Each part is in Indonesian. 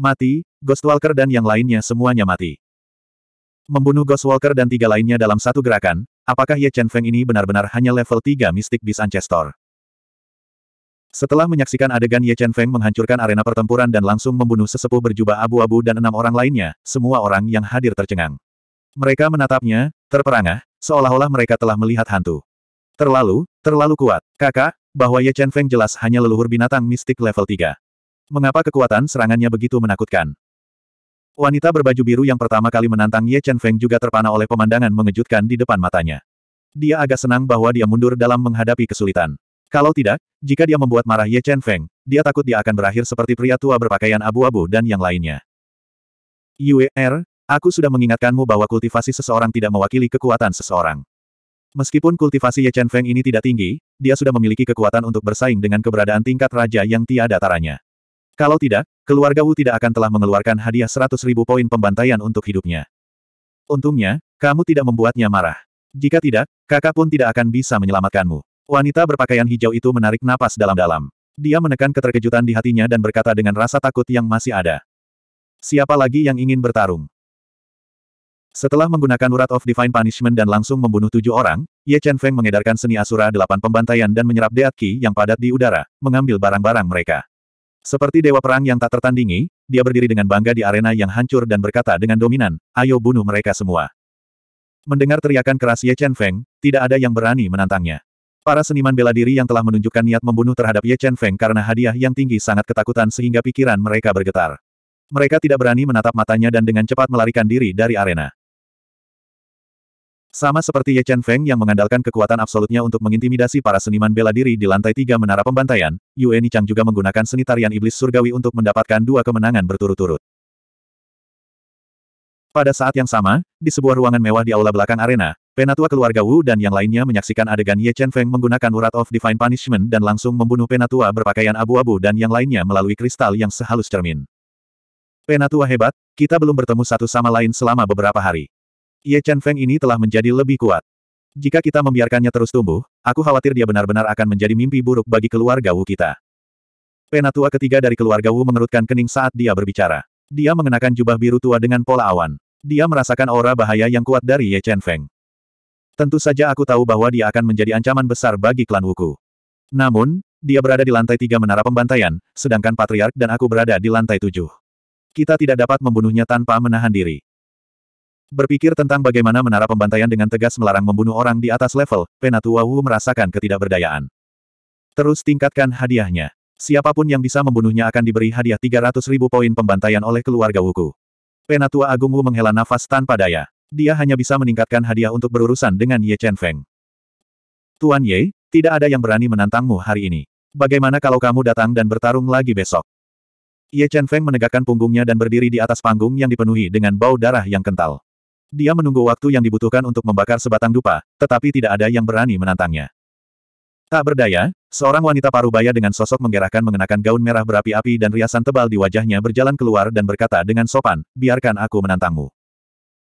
Mati, Ghostwalker dan yang lainnya semuanya mati. Membunuh Ghostwalker dan tiga lainnya dalam satu gerakan, apakah Ye Chen Feng ini benar-benar hanya level 3 Mystic Beast Ancestor? Setelah menyaksikan adegan Ye Chen Feng menghancurkan arena pertempuran dan langsung membunuh sesepuh berjubah abu-abu dan enam orang lainnya, semua orang yang hadir tercengang. Mereka menatapnya, terperangah, seolah-olah mereka telah melihat hantu. Terlalu, terlalu kuat. Kakak, bahwa Ye Chen Feng jelas hanya leluhur binatang mistik level 3. Mengapa kekuatan serangannya begitu menakutkan? Wanita berbaju biru yang pertama kali menantang Ye Chen Feng juga terpana oleh pemandangan mengejutkan di depan matanya. Dia agak senang bahwa dia mundur dalam menghadapi kesulitan. Kalau tidak, jika dia membuat marah Ye Chen Feng, dia takut dia akan berakhir seperti pria tua berpakaian abu-abu dan yang lainnya. Yue Er, aku sudah mengingatkanmu bahwa kultivasi seseorang tidak mewakili kekuatan seseorang. Meskipun kultivasi Ye Chen Feng ini tidak tinggi, dia sudah memiliki kekuatan untuk bersaing dengan keberadaan tingkat raja yang tiada taranya. Kalau tidak, keluarga Wu tidak akan telah mengeluarkan hadiah seratus ribu poin pembantaian untuk hidupnya. Untungnya, kamu tidak membuatnya marah. Jika tidak, kakak pun tidak akan bisa menyelamatkanmu. Wanita berpakaian hijau itu menarik napas dalam-dalam. Dia menekan keterkejutan di hatinya dan berkata dengan rasa takut yang masih ada. Siapa lagi yang ingin bertarung? Setelah menggunakan urat of divine punishment dan langsung membunuh tujuh orang, Ye Chen Feng mengedarkan seni asura delapan pembantaian dan menyerap deat ki yang padat di udara, mengambil barang-barang mereka. Seperti dewa perang yang tak tertandingi, dia berdiri dengan bangga di arena yang hancur dan berkata dengan dominan, ayo bunuh mereka semua. Mendengar teriakan keras Ye Chen Feng, tidak ada yang berani menantangnya. Para seniman bela diri yang telah menunjukkan niat membunuh terhadap Ye Chen Feng karena hadiah yang tinggi sangat ketakutan sehingga pikiran mereka bergetar. Mereka tidak berani menatap matanya dan dengan cepat melarikan diri dari arena. Sama seperti Ye Chen Feng yang mengandalkan kekuatan absolutnya untuk mengintimidasi para seniman bela diri di lantai tiga menara pembantaian, Yue Nichang juga menggunakan seni tarian iblis surgawi untuk mendapatkan dua kemenangan berturut-turut. Pada saat yang sama, di sebuah ruangan mewah di aula belakang arena, Penatua keluarga Wu dan yang lainnya menyaksikan adegan Ye Chen Feng menggunakan urat of divine punishment dan langsung membunuh Penatua berpakaian abu-abu dan yang lainnya melalui kristal yang sehalus cermin. Penatua hebat, kita belum bertemu satu sama lain selama beberapa hari. Ye Chen Feng ini telah menjadi lebih kuat. Jika kita membiarkannya terus tumbuh, aku khawatir dia benar-benar akan menjadi mimpi buruk bagi keluarga Wu kita. Penatua ketiga dari keluarga Wu mengerutkan kening saat dia berbicara. Dia mengenakan jubah biru tua dengan pola awan. Dia merasakan aura bahaya yang kuat dari Ye Chen Feng. Tentu saja aku tahu bahwa dia akan menjadi ancaman besar bagi klan Wuku. Namun, dia berada di lantai tiga menara pembantaian, sedangkan Patriark dan aku berada di lantai tujuh. Kita tidak dapat membunuhnya tanpa menahan diri. Berpikir tentang bagaimana menara pembantaian dengan tegas melarang membunuh orang di atas level, Penatua Wu merasakan ketidakberdayaan. Terus tingkatkan hadiahnya. Siapapun yang bisa membunuhnya akan diberi hadiah 300 ribu poin pembantaian oleh keluarga Wuku. Penatua Agung Wu menghela nafas tanpa daya. Dia hanya bisa meningkatkan hadiah untuk berurusan dengan Ye Chen Feng. Tuan Ye, tidak ada yang berani menantangmu hari ini. Bagaimana kalau kamu datang dan bertarung lagi besok? Ye Chen Feng menegakkan punggungnya dan berdiri di atas panggung yang dipenuhi dengan bau darah yang kental. Dia menunggu waktu yang dibutuhkan untuk membakar sebatang dupa, tetapi tidak ada yang berani menantangnya. Tak berdaya, seorang wanita parubaya dengan sosok menggerahkan mengenakan gaun merah berapi-api dan riasan tebal di wajahnya berjalan keluar dan berkata dengan sopan, biarkan aku menantangmu.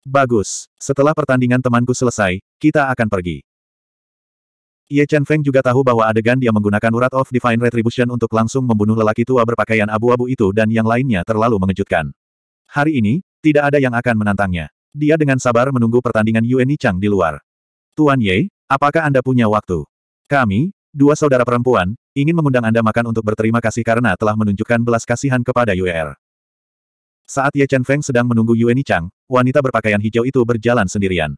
Bagus, setelah pertandingan temanku selesai, kita akan pergi. Ye Chen Feng juga tahu bahwa adegan dia menggunakan urat of Divine Retribution untuk langsung membunuh lelaki tua berpakaian abu-abu itu dan yang lainnya terlalu mengejutkan. Hari ini, tidak ada yang akan menantangnya. Dia dengan sabar menunggu pertandingan Yuan Chang di luar. Tuan Ye, apakah Anda punya waktu? Kami, dua saudara perempuan, ingin mengundang Anda makan untuk berterima kasih karena telah menunjukkan belas kasihan kepada Er. Saat Ye Chen Feng sedang menunggu Yuan Chang, wanita berpakaian hijau itu berjalan sendirian.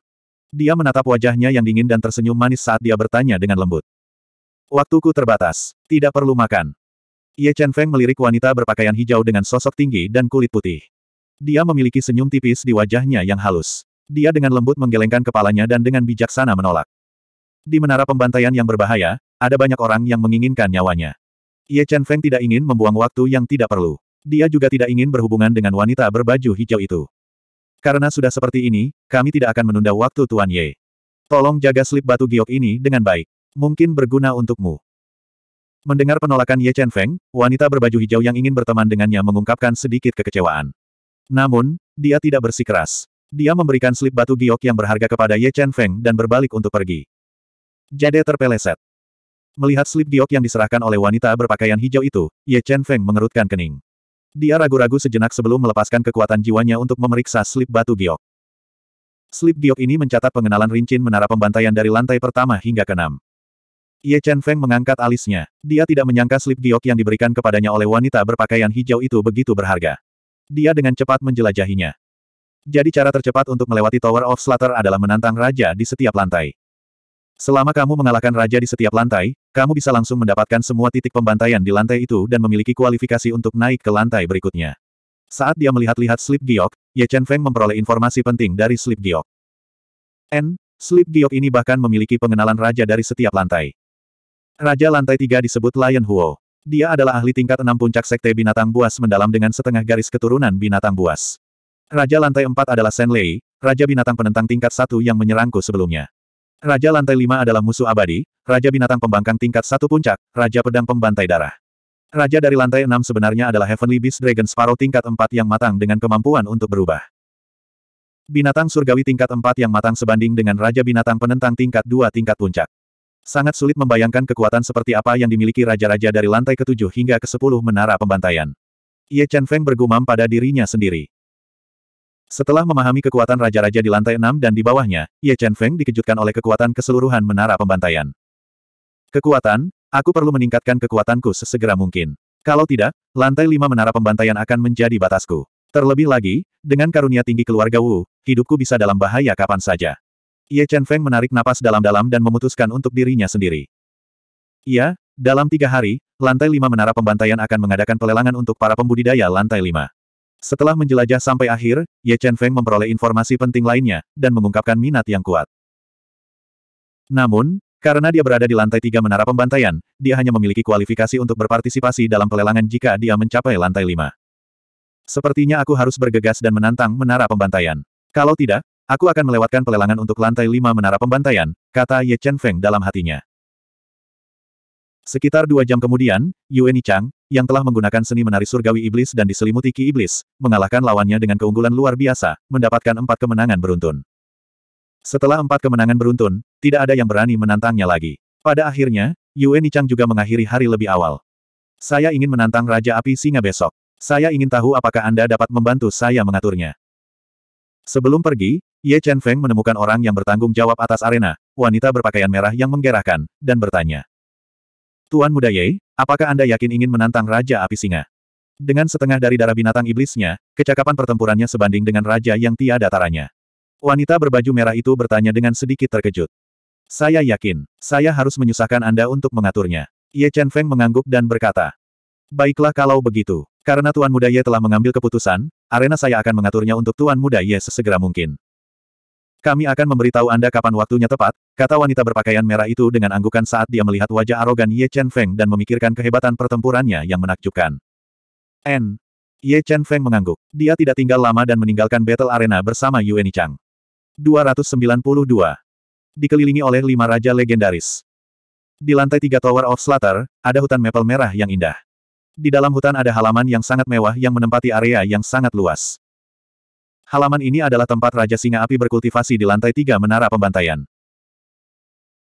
Dia menatap wajahnya yang dingin dan tersenyum manis saat dia bertanya dengan lembut. Waktuku terbatas. Tidak perlu makan. Ye Chen Feng melirik wanita berpakaian hijau dengan sosok tinggi dan kulit putih. Dia memiliki senyum tipis di wajahnya yang halus. Dia dengan lembut menggelengkan kepalanya dan dengan bijaksana menolak. Di menara pembantaian yang berbahaya, ada banyak orang yang menginginkan nyawanya. Ye Chen Feng tidak ingin membuang waktu yang tidak perlu. Dia juga tidak ingin berhubungan dengan wanita berbaju hijau itu. Karena sudah seperti ini, kami tidak akan menunda waktu Tuan Ye. Tolong jaga slip batu giok ini dengan baik. Mungkin berguna untukmu. Mendengar penolakan Ye Chen Feng, wanita berbaju hijau yang ingin berteman dengannya mengungkapkan sedikit kekecewaan. Namun, dia tidak bersikeras. Dia memberikan slip batu giok yang berharga kepada Ye Chen Feng dan berbalik untuk pergi. Jade terpeleset. Melihat slip giok yang diserahkan oleh wanita berpakaian hijau itu, Ye Chen Feng mengerutkan kening. Dia ragu-ragu sejenak sebelum melepaskan kekuatan jiwanya untuk memeriksa slip batu giok. Slip giok ini mencatat pengenalan rincin menara pembantaian dari lantai pertama hingga keenam. Ye Chen Feng mengangkat alisnya. Dia tidak menyangka slip giok yang diberikan kepadanya oleh wanita berpakaian hijau itu begitu berharga. Dia dengan cepat menjelajahinya. Jadi cara tercepat untuk melewati Tower of Slater adalah menantang raja di setiap lantai. Selama kamu mengalahkan raja di setiap lantai, kamu bisa langsung mendapatkan semua titik pembantaian di lantai itu dan memiliki kualifikasi untuk naik ke lantai berikutnya. Saat dia melihat-lihat Slip Giok, Ye Chen Feng memperoleh informasi penting dari Slip Giok. N. Slip Giok ini bahkan memiliki pengenalan raja dari setiap lantai. Raja lantai tiga disebut Lion Huo. Dia adalah ahli tingkat enam puncak sekte binatang buas mendalam dengan setengah garis keturunan binatang buas. Raja lantai empat adalah Sen Lei, Raja binatang penentang tingkat satu yang menyerangku sebelumnya. Raja lantai lima adalah musuh abadi, Raja binatang pembangkang tingkat satu puncak, Raja pedang pembantai darah. Raja dari lantai enam sebenarnya adalah Heavenly Beast Dragon Sparrow tingkat empat yang matang dengan kemampuan untuk berubah. Binatang surgawi tingkat empat yang matang sebanding dengan Raja Binatang Penentang tingkat dua tingkat puncak. Sangat sulit membayangkan kekuatan seperti apa yang dimiliki raja-raja dari lantai ketujuh hingga ke sepuluh menara pembantaian. Ye Chen Feng bergumam pada dirinya sendiri. Setelah memahami kekuatan raja-raja di lantai enam dan di bawahnya, Ye Chen Feng dikejutkan oleh kekuatan keseluruhan menara pembantaian. Kekuatan, aku perlu meningkatkan kekuatanku sesegera mungkin. Kalau tidak, lantai lima menara pembantaian akan menjadi batasku. Terlebih lagi, dengan karunia tinggi keluarga Wu, hidupku bisa dalam bahaya kapan saja. Ye Chen Feng menarik napas dalam-dalam dan memutuskan untuk dirinya sendiri. Ya, dalam tiga hari, lantai lima menara pembantaian akan mengadakan pelelangan untuk para pembudidaya lantai lima. Setelah menjelajah sampai akhir, Ye Chen Feng memperoleh informasi penting lainnya, dan mengungkapkan minat yang kuat. Namun, karena dia berada di lantai tiga menara pembantaian, dia hanya memiliki kualifikasi untuk berpartisipasi dalam pelelangan jika dia mencapai lantai lima. Sepertinya aku harus bergegas dan menantang menara pembantaian. Kalau tidak, Aku akan melewatkan pelelangan untuk lantai lima menara pembantaian, kata Ye Chen Feng dalam hatinya. Sekitar dua jam kemudian, Yuan Chang, yang telah menggunakan seni menari surgawi iblis dan diselimuti ki iblis, mengalahkan lawannya dengan keunggulan luar biasa, mendapatkan empat kemenangan beruntun. Setelah empat kemenangan beruntun, tidak ada yang berani menantangnya lagi. Pada akhirnya, Yuan Chang juga mengakhiri hari lebih awal. Saya ingin menantang Raja Api Singa besok. Saya ingin tahu apakah Anda dapat membantu saya mengaturnya. Sebelum pergi, Ye Chen Feng menemukan orang yang bertanggung jawab atas arena, wanita berpakaian merah yang menggerahkan, dan bertanya. Tuan muda Ye, apakah Anda yakin ingin menantang Raja Api Singa? Dengan setengah dari darah binatang iblisnya, kecakapan pertempurannya sebanding dengan raja yang tiada taranya. Wanita berbaju merah itu bertanya dengan sedikit terkejut. Saya yakin, saya harus menyusahkan Anda untuk mengaturnya. Ye Chen Feng mengangguk dan berkata, Baiklah kalau begitu. Karena Tuan Muda Ye telah mengambil keputusan, arena saya akan mengaturnya untuk Tuan Muda Ye sesegera mungkin. Kami akan memberitahu Anda kapan waktunya tepat, kata wanita berpakaian merah itu dengan anggukan saat dia melihat wajah arogan Ye Chen Feng dan memikirkan kehebatan pertempurannya yang menakjubkan. N. Ye Chen Feng mengangguk. Dia tidak tinggal lama dan meninggalkan battle arena bersama Yue Chang. 292. Dikelilingi oleh lima raja legendaris. Di lantai tiga Tower of Slatter, ada hutan maple merah yang indah. Di dalam hutan ada halaman yang sangat mewah yang menempati area yang sangat luas. Halaman ini adalah tempat Raja Singa Api berkultivasi di lantai tiga menara pembantaian.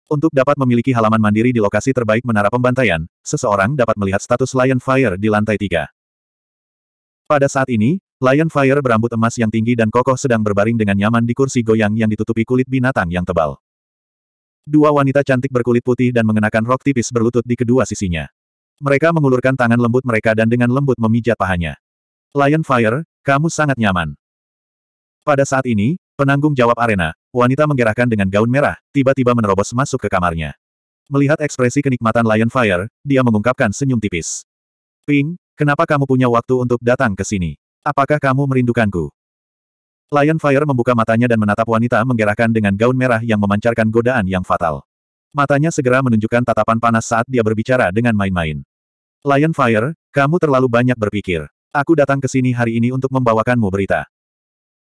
Untuk dapat memiliki halaman mandiri di lokasi terbaik menara pembantaian, seseorang dapat melihat status Lion Fire di lantai tiga. Pada saat ini, Lion Fire berambut emas yang tinggi dan kokoh sedang berbaring dengan nyaman di kursi goyang yang ditutupi kulit binatang yang tebal. Dua wanita cantik berkulit putih dan mengenakan rok tipis berlutut di kedua sisinya. Mereka mengulurkan tangan lembut mereka dan dengan lembut memijat pahanya. Lion Fire, kamu sangat nyaman. Pada saat ini, penanggung jawab arena, wanita menggerakkan dengan gaun merah, tiba-tiba menerobos masuk ke kamarnya. Melihat ekspresi kenikmatan Lion Fire, dia mengungkapkan senyum tipis. Ping, kenapa kamu punya waktu untuk datang ke sini? Apakah kamu merindukanku? Lion Fire membuka matanya dan menatap wanita menggerakkan dengan gaun merah yang memancarkan godaan yang fatal. Matanya segera menunjukkan tatapan panas saat dia berbicara dengan main-main. Lion Fire, kamu terlalu banyak berpikir. Aku datang ke sini hari ini untuk membawakanmu berita.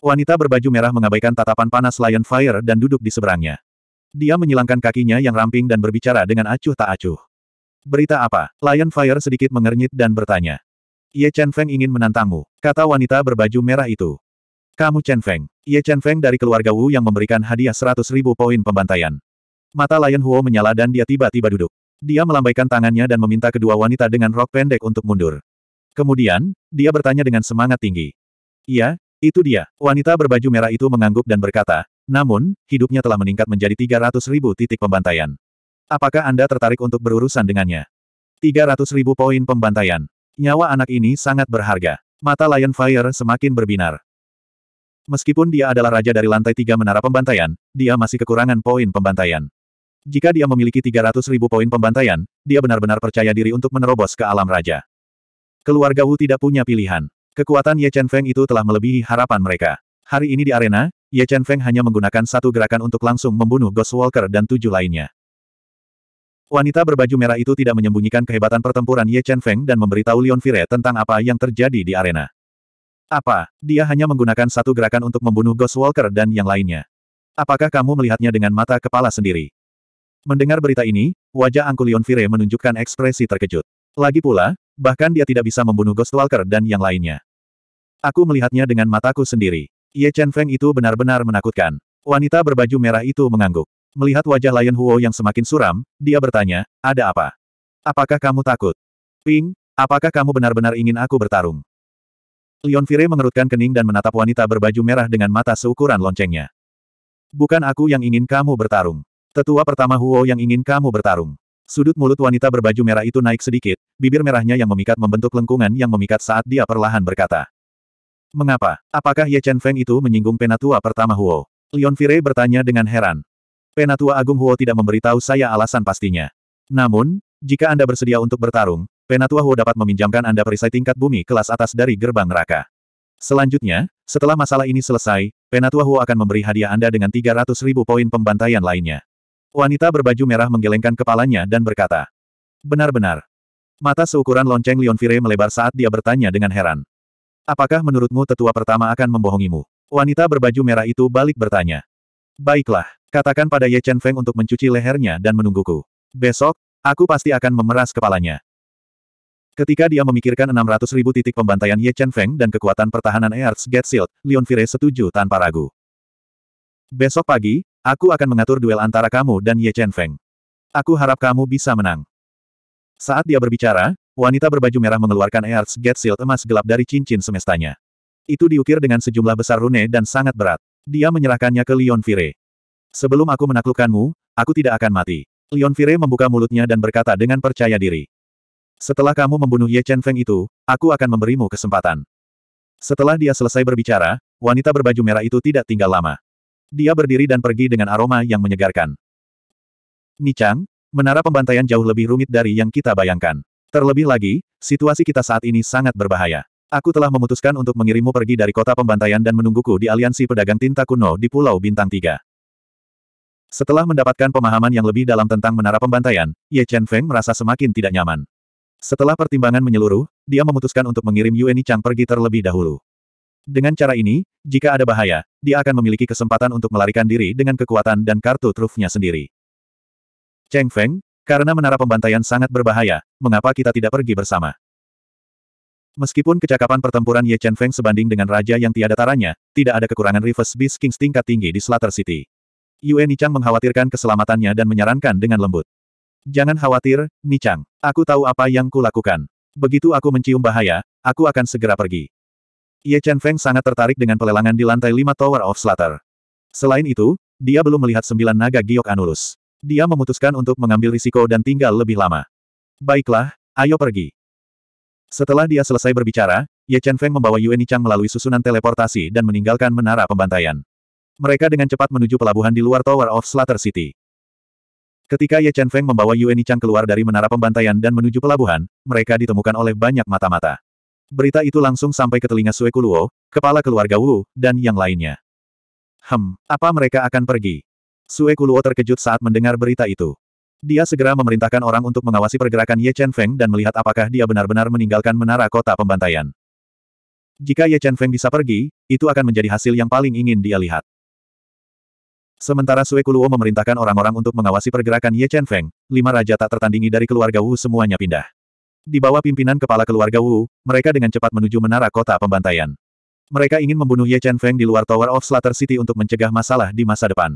Wanita berbaju merah mengabaikan tatapan panas Lion Fire dan duduk di seberangnya. Dia menyilangkan kakinya yang ramping dan berbicara dengan acuh tak acuh. Berita apa? Lion Fire sedikit mengernyit dan bertanya. Ye Chen Feng ingin menantangmu, kata wanita berbaju merah itu. Kamu Chen Feng. Ye Chen Feng dari keluarga Wu yang memberikan hadiah seratus ribu poin pembantaian. Mata Lion Huo menyala dan dia tiba-tiba duduk. Dia melambaikan tangannya dan meminta kedua wanita dengan rok pendek untuk mundur. Kemudian, dia bertanya dengan semangat tinggi. Iya, itu dia. Wanita berbaju merah itu mengangguk dan berkata, namun, hidupnya telah meningkat menjadi 300 ribu titik pembantaian. Apakah Anda tertarik untuk berurusan dengannya? 300 ribu poin pembantaian. Nyawa anak ini sangat berharga. Mata Lion Fire semakin berbinar. Meskipun dia adalah raja dari lantai tiga menara pembantaian, dia masih kekurangan poin pembantaian. Jika dia memiliki 300 ribu poin pembantaian, dia benar-benar percaya diri untuk menerobos ke alam raja. Keluarga Wu tidak punya pilihan. Kekuatan Ye Chen Feng itu telah melebihi harapan mereka. Hari ini di arena, Ye Chen Feng hanya menggunakan satu gerakan untuk langsung membunuh Ghost Walker dan tujuh lainnya. Wanita berbaju merah itu tidak menyembunyikan kehebatan pertempuran Ye Chen Feng dan memberitahu Leon Fire tentang apa yang terjadi di arena. Apa? Dia hanya menggunakan satu gerakan untuk membunuh Ghost Walker dan yang lainnya. Apakah kamu melihatnya dengan mata kepala sendiri? Mendengar berita ini, wajah Angkulion Vire menunjukkan ekspresi terkejut. Lagi pula, bahkan dia tidak bisa membunuh Ghostwalker dan yang lainnya. Aku melihatnya dengan mataku sendiri. Ye Chen Feng itu benar-benar menakutkan. Wanita berbaju merah itu mengangguk. Melihat wajah Lion Huo yang semakin suram, dia bertanya, ada apa? Apakah kamu takut? Ping, apakah kamu benar-benar ingin aku bertarung? Leon Vire mengerutkan kening dan menatap wanita berbaju merah dengan mata seukuran loncengnya. Bukan aku yang ingin kamu bertarung. Tetua pertama Huo yang ingin kamu bertarung. Sudut mulut wanita berbaju merah itu naik sedikit, bibir merahnya yang memikat membentuk lengkungan yang memikat saat dia perlahan berkata. Mengapa? Apakah Ye Chen Feng itu menyinggung penatua pertama Huo? Leon Fire bertanya dengan heran. Penatua Agung Huo tidak memberitahu saya alasan pastinya. Namun, jika Anda bersedia untuk bertarung, Penatua Huo dapat meminjamkan Anda perisai tingkat bumi kelas atas dari gerbang neraka. Selanjutnya, setelah masalah ini selesai, Penatua Huo akan memberi hadiah Anda dengan 300 ribu poin pembantaian lainnya. Wanita berbaju merah menggelengkan kepalanya dan berkata. Benar-benar. Mata seukuran lonceng Leon Leonvire melebar saat dia bertanya dengan heran. Apakah menurutmu tetua pertama akan membohongimu? Wanita berbaju merah itu balik bertanya. Baiklah, katakan pada Ye Chen Feng untuk mencuci lehernya dan menungguku. Besok, aku pasti akan memeras kepalanya. Ketika dia memikirkan 600 ribu titik pembantaian Ye Chen Feng dan kekuatan pertahanan Earth's Get Shield, Leon Fire setuju tanpa ragu. Besok pagi, Aku akan mengatur duel antara kamu dan Ye Chen Feng. Aku harap kamu bisa menang. Saat dia berbicara, wanita berbaju merah mengeluarkan Earth's Get Shield emas gelap dari cincin semestanya. Itu diukir dengan sejumlah besar rune dan sangat berat. Dia menyerahkannya ke Leon Vire. Sebelum aku menaklukkanmu, aku tidak akan mati. Leon Vire membuka mulutnya dan berkata dengan percaya diri. Setelah kamu membunuh Ye Chen Feng itu, aku akan memberimu kesempatan. Setelah dia selesai berbicara, wanita berbaju merah itu tidak tinggal lama. Dia berdiri dan pergi dengan aroma yang menyegarkan. Nichang, menara pembantaian jauh lebih rumit dari yang kita bayangkan. Terlebih lagi, situasi kita saat ini sangat berbahaya. Aku telah memutuskan untuk mengirimmu pergi dari kota pembantaian dan menungguku di aliansi pedagang tinta kuno di Pulau Bintang Tiga. Setelah mendapatkan pemahaman yang lebih dalam tentang menara pembantaian, Ye Chen Feng merasa semakin tidak nyaman. Setelah pertimbangan menyeluruh, dia memutuskan untuk mengirim Yue Chang pergi terlebih dahulu. Dengan cara ini, jika ada bahaya, dia akan memiliki kesempatan untuk melarikan diri dengan kekuatan dan kartu trufnya sendiri. Cheng Feng, karena menara pembantaian sangat berbahaya, mengapa kita tidak pergi bersama? Meskipun kecakapan pertempuran Ye Chen Feng sebanding dengan raja yang tiada taranya, tidak ada kekurangan Reverse Beast Kings tingkat tinggi di Slater City. Yue Nichang mengkhawatirkan keselamatannya dan menyarankan dengan lembut. Jangan khawatir, Nichang. Aku tahu apa yang kulakukan. Begitu aku mencium bahaya, aku akan segera pergi. Ye Chen Feng sangat tertarik dengan pelelangan di lantai 5 Tower of Slatter. Selain itu, dia belum melihat sembilan naga giok Anulus. Dia memutuskan untuk mengambil risiko dan tinggal lebih lama. Baiklah, ayo pergi. Setelah dia selesai berbicara, Ye Chen Feng membawa Yue Nichang melalui susunan teleportasi dan meninggalkan menara pembantaian. Mereka dengan cepat menuju pelabuhan di luar Tower of Slatter City. Ketika Ye Chen Feng membawa Yue Nichang keluar dari menara pembantaian dan menuju pelabuhan, mereka ditemukan oleh banyak mata-mata. Berita itu langsung sampai ke telinga Sue Kuluo, kepala keluarga Wu, dan yang lainnya. Hem, apa mereka akan pergi? Sue Kuluo terkejut saat mendengar berita itu. Dia segera memerintahkan orang untuk mengawasi pergerakan Ye Chen Feng dan melihat apakah dia benar-benar meninggalkan menara kota pembantaian. Jika Ye Chen Feng bisa pergi, itu akan menjadi hasil yang paling ingin dia lihat. Sementara Sue Kuluo memerintahkan orang-orang untuk mengawasi pergerakan Ye Chen Feng, lima raja tak tertandingi dari keluarga Wu semuanya pindah. Di bawah pimpinan kepala keluarga Wu, mereka dengan cepat menuju menara kota pembantaian. Mereka ingin membunuh Ye Chen Feng di luar Tower of Slater City untuk mencegah masalah di masa depan.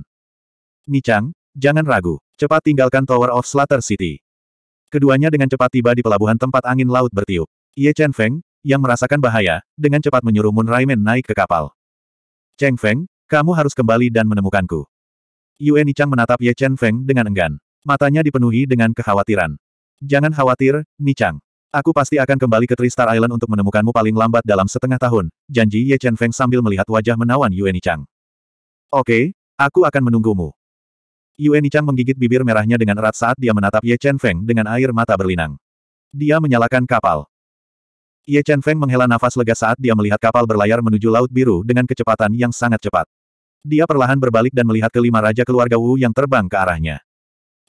Nichang, jangan ragu. Cepat tinggalkan Tower of Slater City. Keduanya dengan cepat tiba di pelabuhan tempat angin laut bertiup. Ye Chen Feng, yang merasakan bahaya, dengan cepat menyuruh Moon Raimen naik ke kapal. Cheng Feng, kamu harus kembali dan menemukanku. Yue Nichang menatap Ye Chen Feng dengan enggan. Matanya dipenuhi dengan kekhawatiran. Jangan khawatir, Nichang. Aku pasti akan kembali ke Tristar Island untuk menemukanmu paling lambat dalam setengah tahun, janji Ye Chen Feng sambil melihat wajah menawan Yue Nichang. Oke, aku akan menunggumu. Yue Nichang menggigit bibir merahnya dengan erat saat dia menatap Ye Chen Feng dengan air mata berlinang. Dia menyalakan kapal. Ye Chen Feng menghela nafas lega saat dia melihat kapal berlayar menuju Laut Biru dengan kecepatan yang sangat cepat. Dia perlahan berbalik dan melihat kelima raja keluarga Wu yang terbang ke arahnya.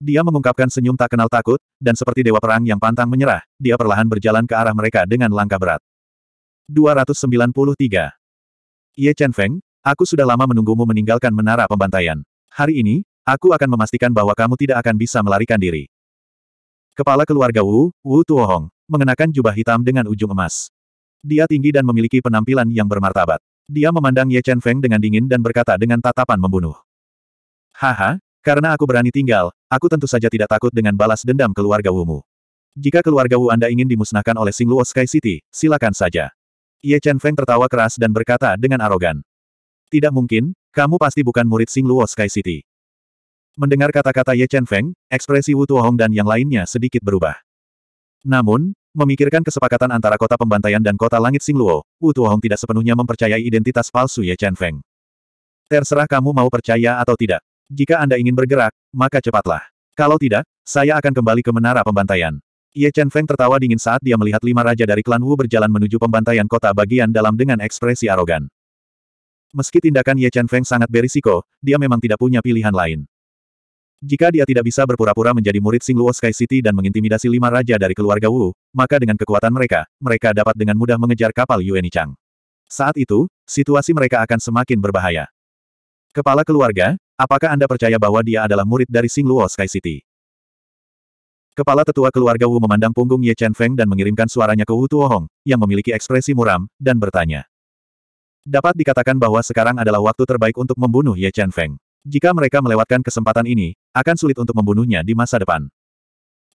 Dia mengungkapkan senyum tak kenal takut, dan seperti dewa perang yang pantang menyerah, dia perlahan berjalan ke arah mereka dengan langkah berat. 293. Ye Chen Feng, aku sudah lama menunggumu meninggalkan menara pembantaian. Hari ini, aku akan memastikan bahwa kamu tidak akan bisa melarikan diri. Kepala keluarga Wu, Wu Tuohong, mengenakan jubah hitam dengan ujung emas. Dia tinggi dan memiliki penampilan yang bermartabat. Dia memandang Ye Chen Feng dengan dingin dan berkata dengan tatapan membunuh. Haha, karena aku berani tinggal, aku tentu saja tidak takut dengan balas dendam keluarga Wumu. Jika keluarga Wu Anda ingin dimusnahkan oleh Sing Singluo Sky City, silakan saja. Ye Chen Feng tertawa keras dan berkata dengan arogan. Tidak mungkin, kamu pasti bukan murid Sing Singluo Sky City. Mendengar kata-kata Ye Chen Feng, ekspresi Wu Tuohong dan yang lainnya sedikit berubah. Namun, memikirkan kesepakatan antara kota pembantaian dan kota langit Sing Singluo, Wu Tuohong tidak sepenuhnya mempercayai identitas palsu Ye Chen Feng. Terserah kamu mau percaya atau tidak. Jika Anda ingin bergerak, maka cepatlah. Kalau tidak, saya akan kembali ke menara pembantaian. Ye Chen Feng tertawa dingin saat dia melihat lima raja dari klan Wu berjalan menuju pembantaian kota bagian dalam dengan ekspresi arogan. Meski tindakan Ye Chen Feng sangat berisiko, dia memang tidak punya pilihan lain. Jika dia tidak bisa berpura-pura menjadi murid Singluo Sky City dan mengintimidasi lima raja dari keluarga Wu, maka dengan kekuatan mereka, mereka dapat dengan mudah mengejar kapal Yueni Chang. Saat itu, situasi mereka akan semakin berbahaya. Kepala keluarga, Apakah Anda percaya bahwa dia adalah murid dari Singluo Sky City? Kepala tetua keluarga Wu memandang punggung Ye Chen Feng dan mengirimkan suaranya ke Wu Hong, yang memiliki ekspresi muram, dan bertanya. Dapat dikatakan bahwa sekarang adalah waktu terbaik untuk membunuh Ye Chen Feng. Jika mereka melewatkan kesempatan ini, akan sulit untuk membunuhnya di masa depan.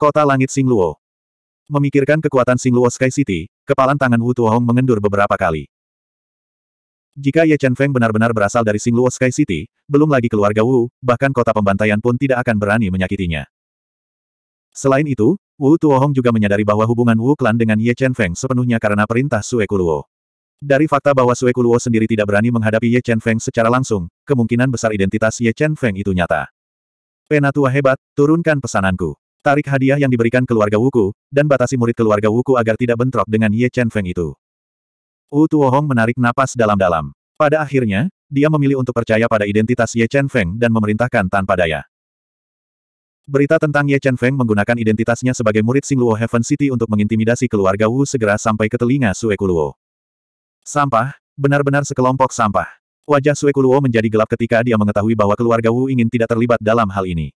Kota Langit Singluo Memikirkan kekuatan Singluo Sky City, kepalan tangan Wu Hong mengendur beberapa kali. Jika Ye Chen Feng benar-benar berasal dari Singluo Sky City, belum lagi keluarga Wu, bahkan kota pembantaian pun tidak akan berani menyakitinya. Selain itu, Wu Tuohong juga menyadari bahwa hubungan Wu Clan dengan Ye Chen Feng sepenuhnya karena perintah Sue Kuluo. Dari fakta bahwa Sue Kuluo sendiri tidak berani menghadapi Ye Chen Feng secara langsung, kemungkinan besar identitas Ye Chen Feng itu nyata. Penatua hebat, turunkan pesananku. Tarik hadiah yang diberikan keluarga Wuku, dan batasi murid keluarga Wuku agar tidak bentrok dengan Ye Chen Feng itu. Wu Tuohong menarik napas dalam-dalam. Pada akhirnya, dia memilih untuk percaya pada identitas Ye Chen Feng dan memerintahkan tanpa daya. Berita tentang Ye Chen Feng menggunakan identitasnya sebagai murid Singluo Heaven City untuk mengintimidasi keluarga Wu segera sampai ke telinga Sue Kuluo. Sampah, benar-benar sekelompok sampah. Wajah Sue Kuluo menjadi gelap ketika dia mengetahui bahwa keluarga Wu ingin tidak terlibat dalam hal ini.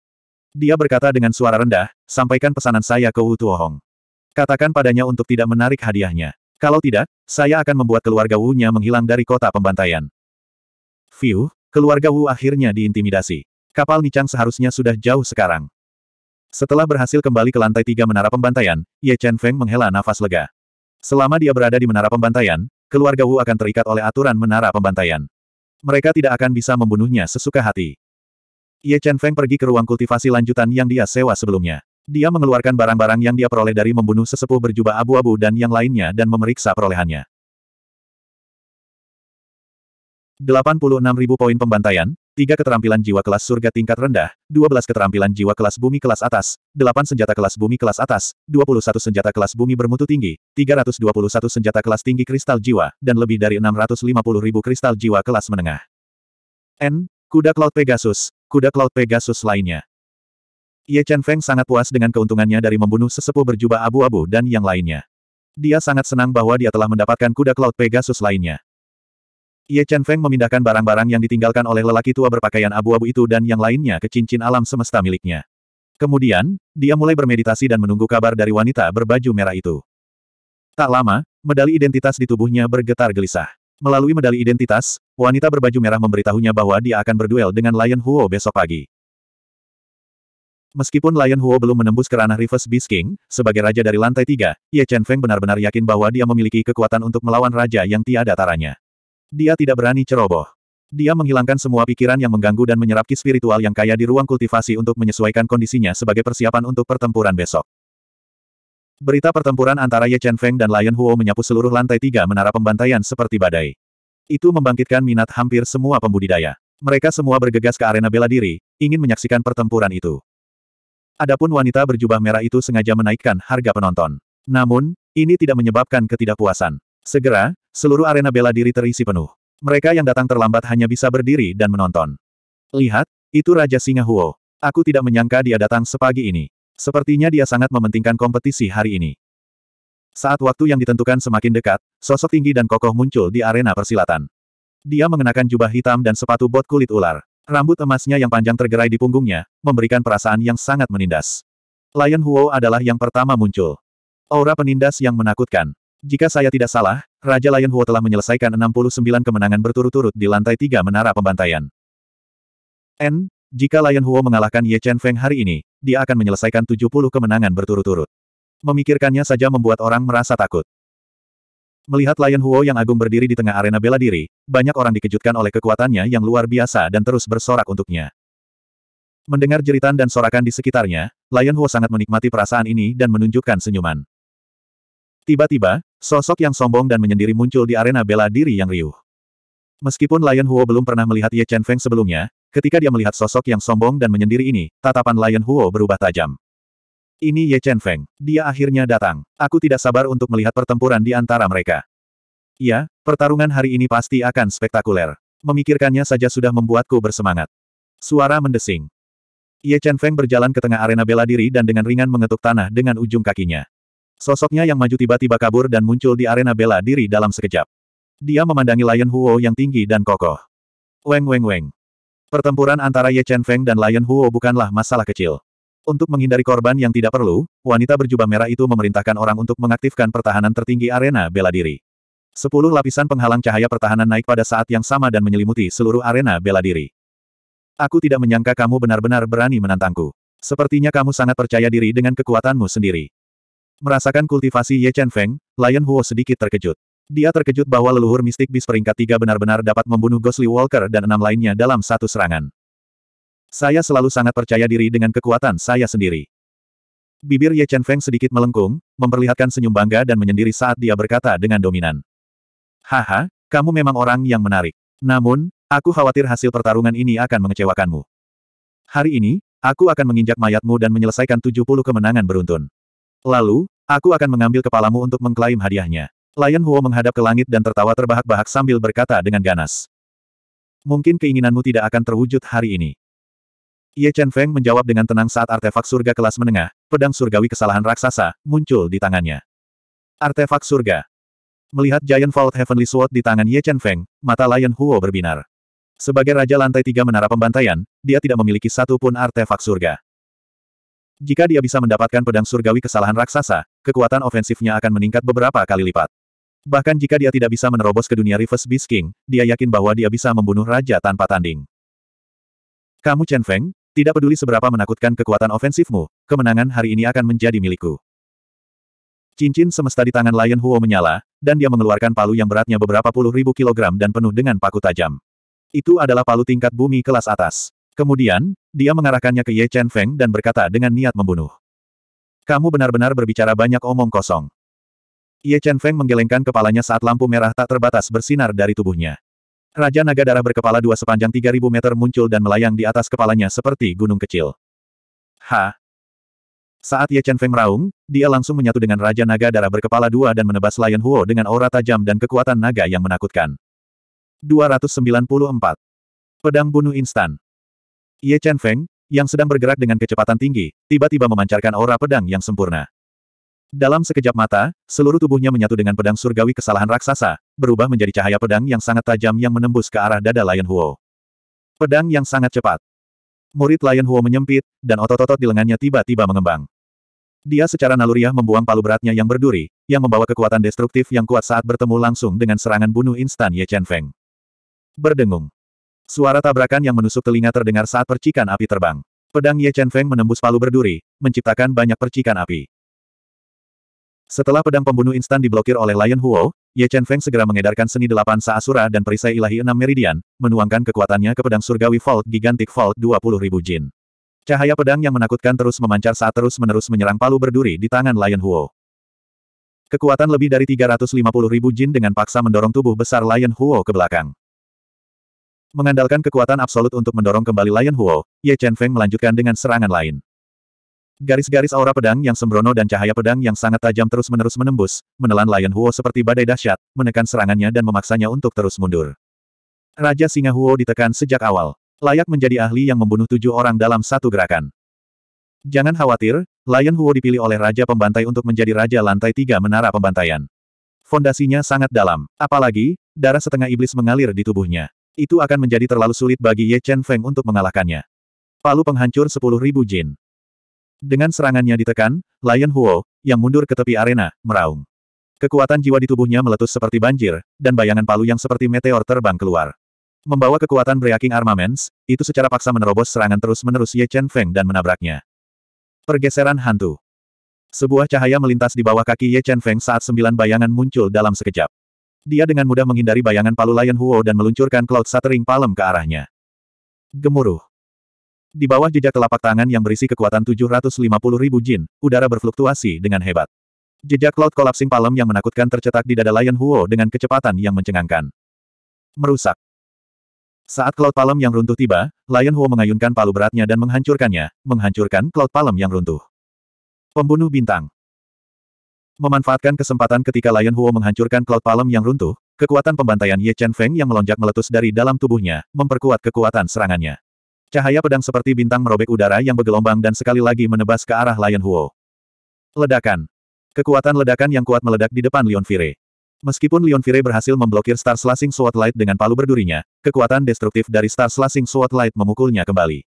Dia berkata dengan suara rendah, sampaikan pesanan saya ke Wu Tuohong. Katakan padanya untuk tidak menarik hadiahnya. Kalau tidak, saya akan membuat keluarga Wu-nya menghilang dari kota pembantaian. View keluarga Wu akhirnya diintimidasi. Kapal Nichang seharusnya sudah jauh sekarang. Setelah berhasil kembali ke lantai tiga menara pembantaian, Ye Chen Feng menghela nafas lega. Selama dia berada di menara pembantaian, keluarga Wu akan terikat oleh aturan menara pembantaian. Mereka tidak akan bisa membunuhnya sesuka hati. Ye Chen Feng pergi ke ruang kultivasi lanjutan yang dia sewa sebelumnya. Dia mengeluarkan barang-barang yang dia peroleh dari membunuh sesepuh berjubah abu-abu dan yang lainnya dan memeriksa perolehannya. 86.000 poin pembantaian, tiga keterampilan jiwa kelas surga tingkat rendah, 12 keterampilan jiwa kelas bumi kelas atas, 8 senjata kelas bumi kelas atas, 21 senjata kelas bumi bermutu tinggi, 321 senjata kelas tinggi kristal jiwa, dan lebih dari puluh ribu kristal jiwa kelas menengah. N. Kuda Cloud Pegasus, Kuda Cloud Pegasus lainnya. Ye Chen Feng sangat puas dengan keuntungannya dari membunuh sesepuh berjubah abu-abu dan yang lainnya. Dia sangat senang bahwa dia telah mendapatkan kuda Cloud Pegasus lainnya. Ye Chen Feng memindahkan barang-barang yang ditinggalkan oleh lelaki tua berpakaian abu-abu itu dan yang lainnya ke cincin alam semesta miliknya. Kemudian, dia mulai bermeditasi dan menunggu kabar dari wanita berbaju merah itu. Tak lama, medali identitas di tubuhnya bergetar gelisah. Melalui medali identitas, wanita berbaju merah memberitahunya bahwa dia akan berduel dengan Lion Huo besok pagi. Meskipun Lion Huo belum menembus ke ranah Reverse Beast King, sebagai raja dari lantai tiga, Ye Chen Feng benar-benar yakin bahwa dia memiliki kekuatan untuk melawan raja yang tiada taranya. Dia tidak berani ceroboh. Dia menghilangkan semua pikiran yang mengganggu dan menyerap ki spiritual yang kaya di ruang kultivasi untuk menyesuaikan kondisinya sebagai persiapan untuk pertempuran besok. Berita pertempuran antara Ye Chen Feng dan Lion Huo menyapu seluruh lantai tiga menara pembantaian seperti badai. Itu membangkitkan minat hampir semua pembudidaya. Mereka semua bergegas ke arena bela diri, ingin menyaksikan pertempuran itu. Adapun wanita berjubah merah itu sengaja menaikkan harga penonton. Namun, ini tidak menyebabkan ketidakpuasan. Segera, seluruh arena bela diri terisi penuh. Mereka yang datang terlambat hanya bisa berdiri dan menonton. Lihat, itu Raja Singa Huo. Aku tidak menyangka dia datang sepagi ini. Sepertinya dia sangat mementingkan kompetisi hari ini. Saat waktu yang ditentukan semakin dekat, sosok tinggi dan kokoh muncul di arena persilatan. Dia mengenakan jubah hitam dan sepatu bot kulit ular. Rambut emasnya yang panjang tergerai di punggungnya, memberikan perasaan yang sangat menindas. Lion Huo adalah yang pertama muncul. Aura penindas yang menakutkan. Jika saya tidak salah, Raja Lion Huo telah menyelesaikan 69 kemenangan berturut-turut di lantai tiga menara pembantaian. N, jika Lion Huo mengalahkan Ye Chen Feng hari ini, dia akan menyelesaikan 70 kemenangan berturut-turut. Memikirkannya saja membuat orang merasa takut. Melihat Lion Huo yang agung berdiri di tengah arena bela diri, banyak orang dikejutkan oleh kekuatannya yang luar biasa dan terus bersorak untuknya. Mendengar jeritan dan sorakan di sekitarnya, Lion Huo sangat menikmati perasaan ini dan menunjukkan senyuman. Tiba-tiba, sosok yang sombong dan menyendiri muncul di arena bela diri yang riuh. Meskipun Lion Huo belum pernah melihat Ye Chen Feng sebelumnya, ketika dia melihat sosok yang sombong dan menyendiri ini, tatapan Lion Huo berubah tajam. Ini Ye Chen Feng. Dia akhirnya datang. Aku tidak sabar untuk melihat pertempuran di antara mereka. Ya, pertarungan hari ini pasti akan spektakuler. Memikirkannya saja sudah membuatku bersemangat. Suara mendesing. Ye Chen Feng berjalan ke tengah arena bela diri dan dengan ringan mengetuk tanah dengan ujung kakinya. Sosoknya yang maju tiba-tiba kabur dan muncul di arena bela diri dalam sekejap. Dia memandangi Lion Huo yang tinggi dan kokoh. Weng weng weng. Pertempuran antara Ye Chen Feng dan Lion Huo bukanlah masalah kecil. Untuk menghindari korban yang tidak perlu, wanita berjubah merah itu memerintahkan orang untuk mengaktifkan pertahanan tertinggi arena bela diri. Sepuluh lapisan penghalang cahaya pertahanan naik pada saat yang sama dan menyelimuti seluruh arena bela diri. Aku tidak menyangka kamu benar-benar berani menantangku. Sepertinya kamu sangat percaya diri dengan kekuatanmu sendiri. Merasakan kultivasi Ye Chen Feng, Lion Huo sedikit terkejut. Dia terkejut bahwa leluhur mistik bis peringkat tiga benar-benar dapat membunuh Ghostly Walker dan enam lainnya dalam satu serangan. Saya selalu sangat percaya diri dengan kekuatan saya sendiri. Bibir Ye Chen Feng sedikit melengkung, memperlihatkan senyum bangga dan menyendiri saat dia berkata dengan dominan. Haha, kamu memang orang yang menarik. Namun, aku khawatir hasil pertarungan ini akan mengecewakanmu. Hari ini, aku akan menginjak mayatmu dan menyelesaikan 70 kemenangan beruntun. Lalu, aku akan mengambil kepalamu untuk mengklaim hadiahnya. Lion Huo menghadap ke langit dan tertawa terbahak-bahak sambil berkata dengan ganas. Mungkin keinginanmu tidak akan terwujud hari ini. Ye Chen Feng menjawab dengan tenang saat artefak surga kelas menengah, pedang surgawi kesalahan raksasa, muncul di tangannya. Artefak surga. Melihat Giant Vault Heavenly Sword di tangan Ye Chen Feng, mata Lion Huo berbinar. Sebagai raja lantai tiga menara pembantaian, dia tidak memiliki satu pun artefak surga. Jika dia bisa mendapatkan pedang surgawi kesalahan raksasa, kekuatan ofensifnya akan meningkat beberapa kali lipat. Bahkan jika dia tidak bisa menerobos ke dunia Reverse Beast King, dia yakin bahwa dia bisa membunuh raja tanpa tanding. Kamu Chen Feng, tidak peduli seberapa menakutkan kekuatan ofensifmu, kemenangan hari ini akan menjadi milikku. Cincin semesta di tangan Lion Huo menyala, dan dia mengeluarkan palu yang beratnya beberapa puluh ribu kilogram dan penuh dengan paku tajam. Itu adalah palu tingkat bumi kelas atas. Kemudian, dia mengarahkannya ke Ye Chen Feng dan berkata dengan niat membunuh. Kamu benar-benar berbicara banyak omong kosong. Ye Chen Feng menggelengkan kepalanya saat lampu merah tak terbatas bersinar dari tubuhnya. Raja naga darah berkepala dua sepanjang 3000 meter muncul dan melayang di atas kepalanya seperti gunung kecil. Ha! Saat Ye Chen Feng meraung, dia langsung menyatu dengan Raja Naga Darah berkepala dua dan menebas Lion Huo dengan aura tajam dan kekuatan naga yang menakutkan. 294. Pedang Bunuh Instan Ye Chen Feng, yang sedang bergerak dengan kecepatan tinggi, tiba-tiba memancarkan aura pedang yang sempurna. Dalam sekejap mata, seluruh tubuhnya menyatu dengan pedang surgawi kesalahan raksasa, berubah menjadi cahaya pedang yang sangat tajam yang menembus ke arah dada Lion Huo. Pedang yang sangat cepat. Murid Lion Huo menyempit, dan otot-otot di lengannya tiba-tiba mengembang. Dia secara naluriah membuang palu beratnya yang berduri, yang membawa kekuatan destruktif yang kuat saat bertemu langsung dengan serangan bunuh instan Ye Chen Feng. Berdengung. Suara tabrakan yang menusuk telinga terdengar saat percikan api terbang. Pedang Ye Chen Feng menembus palu berduri, menciptakan banyak percikan api. Setelah pedang pembunuh instan diblokir oleh Lion Huo, Ye Chen Feng segera mengedarkan seni delapan Saasura dan perisai ilahi enam meridian, menuangkan kekuatannya ke pedang surgawi Volt Gigantic Volt ribu Jin. Cahaya pedang yang menakutkan terus memancar saat terus-menerus menyerang palu berduri di tangan Lion Huo. Kekuatan lebih dari ribu Jin dengan paksa mendorong tubuh besar Lion Huo ke belakang. Mengandalkan kekuatan absolut untuk mendorong kembali Lion Huo, Ye Chen Feng melanjutkan dengan serangan lain. Garis-garis aura pedang yang sembrono dan cahaya pedang yang sangat tajam terus-menerus menembus, menelan Lion Huo seperti badai dahsyat, menekan serangannya dan memaksanya untuk terus mundur. Raja Singa Huo ditekan sejak awal. Layak menjadi ahli yang membunuh tujuh orang dalam satu gerakan. Jangan khawatir, Lion Huo dipilih oleh Raja Pembantai untuk menjadi Raja Lantai Tiga Menara Pembantaian. Fondasinya sangat dalam, apalagi, darah setengah iblis mengalir di tubuhnya. Itu akan menjadi terlalu sulit bagi Ye Chen Feng untuk mengalahkannya. Palu penghancur 10.000 jin. Dengan serangannya ditekan, Lion Huo, yang mundur ke tepi arena, meraung. Kekuatan jiwa di tubuhnya meletus seperti banjir, dan bayangan palu yang seperti meteor terbang keluar. Membawa kekuatan breaking armaments, itu secara paksa menerobos serangan terus-menerus Ye Chen Feng dan menabraknya. Pergeseran hantu. Sebuah cahaya melintas di bawah kaki Ye Chen Feng saat sembilan bayangan muncul dalam sekejap. Dia dengan mudah menghindari bayangan palu Lion Huo dan meluncurkan Cloud Shattering Palm ke arahnya. Gemuruh. Di bawah jejak telapak tangan yang berisi kekuatan 750 ribu jin, udara berfluktuasi dengan hebat. Jejak Cloud Collapsing Palem yang menakutkan tercetak di dada Lion Huo dengan kecepatan yang mencengangkan. Merusak. Saat Cloud Palem yang runtuh tiba, Lion Huo mengayunkan palu beratnya dan menghancurkannya, menghancurkan Cloud Palem yang runtuh. Pembunuh bintang. Memanfaatkan kesempatan ketika Lion Huo menghancurkan Cloud Palem yang runtuh, kekuatan pembantaian Ye Chen Feng yang melonjak meletus dari dalam tubuhnya, memperkuat kekuatan serangannya. Cahaya pedang seperti bintang merobek udara yang bergelombang dan sekali lagi menebas ke arah Lion Huo. Ledakan. Kekuatan ledakan yang kuat meledak di depan Leon Fire. Meskipun Leon Fire berhasil memblokir Star Slashing Sword Light dengan palu berdurinya, kekuatan destruktif dari Star Slashing Sword Light memukulnya kembali.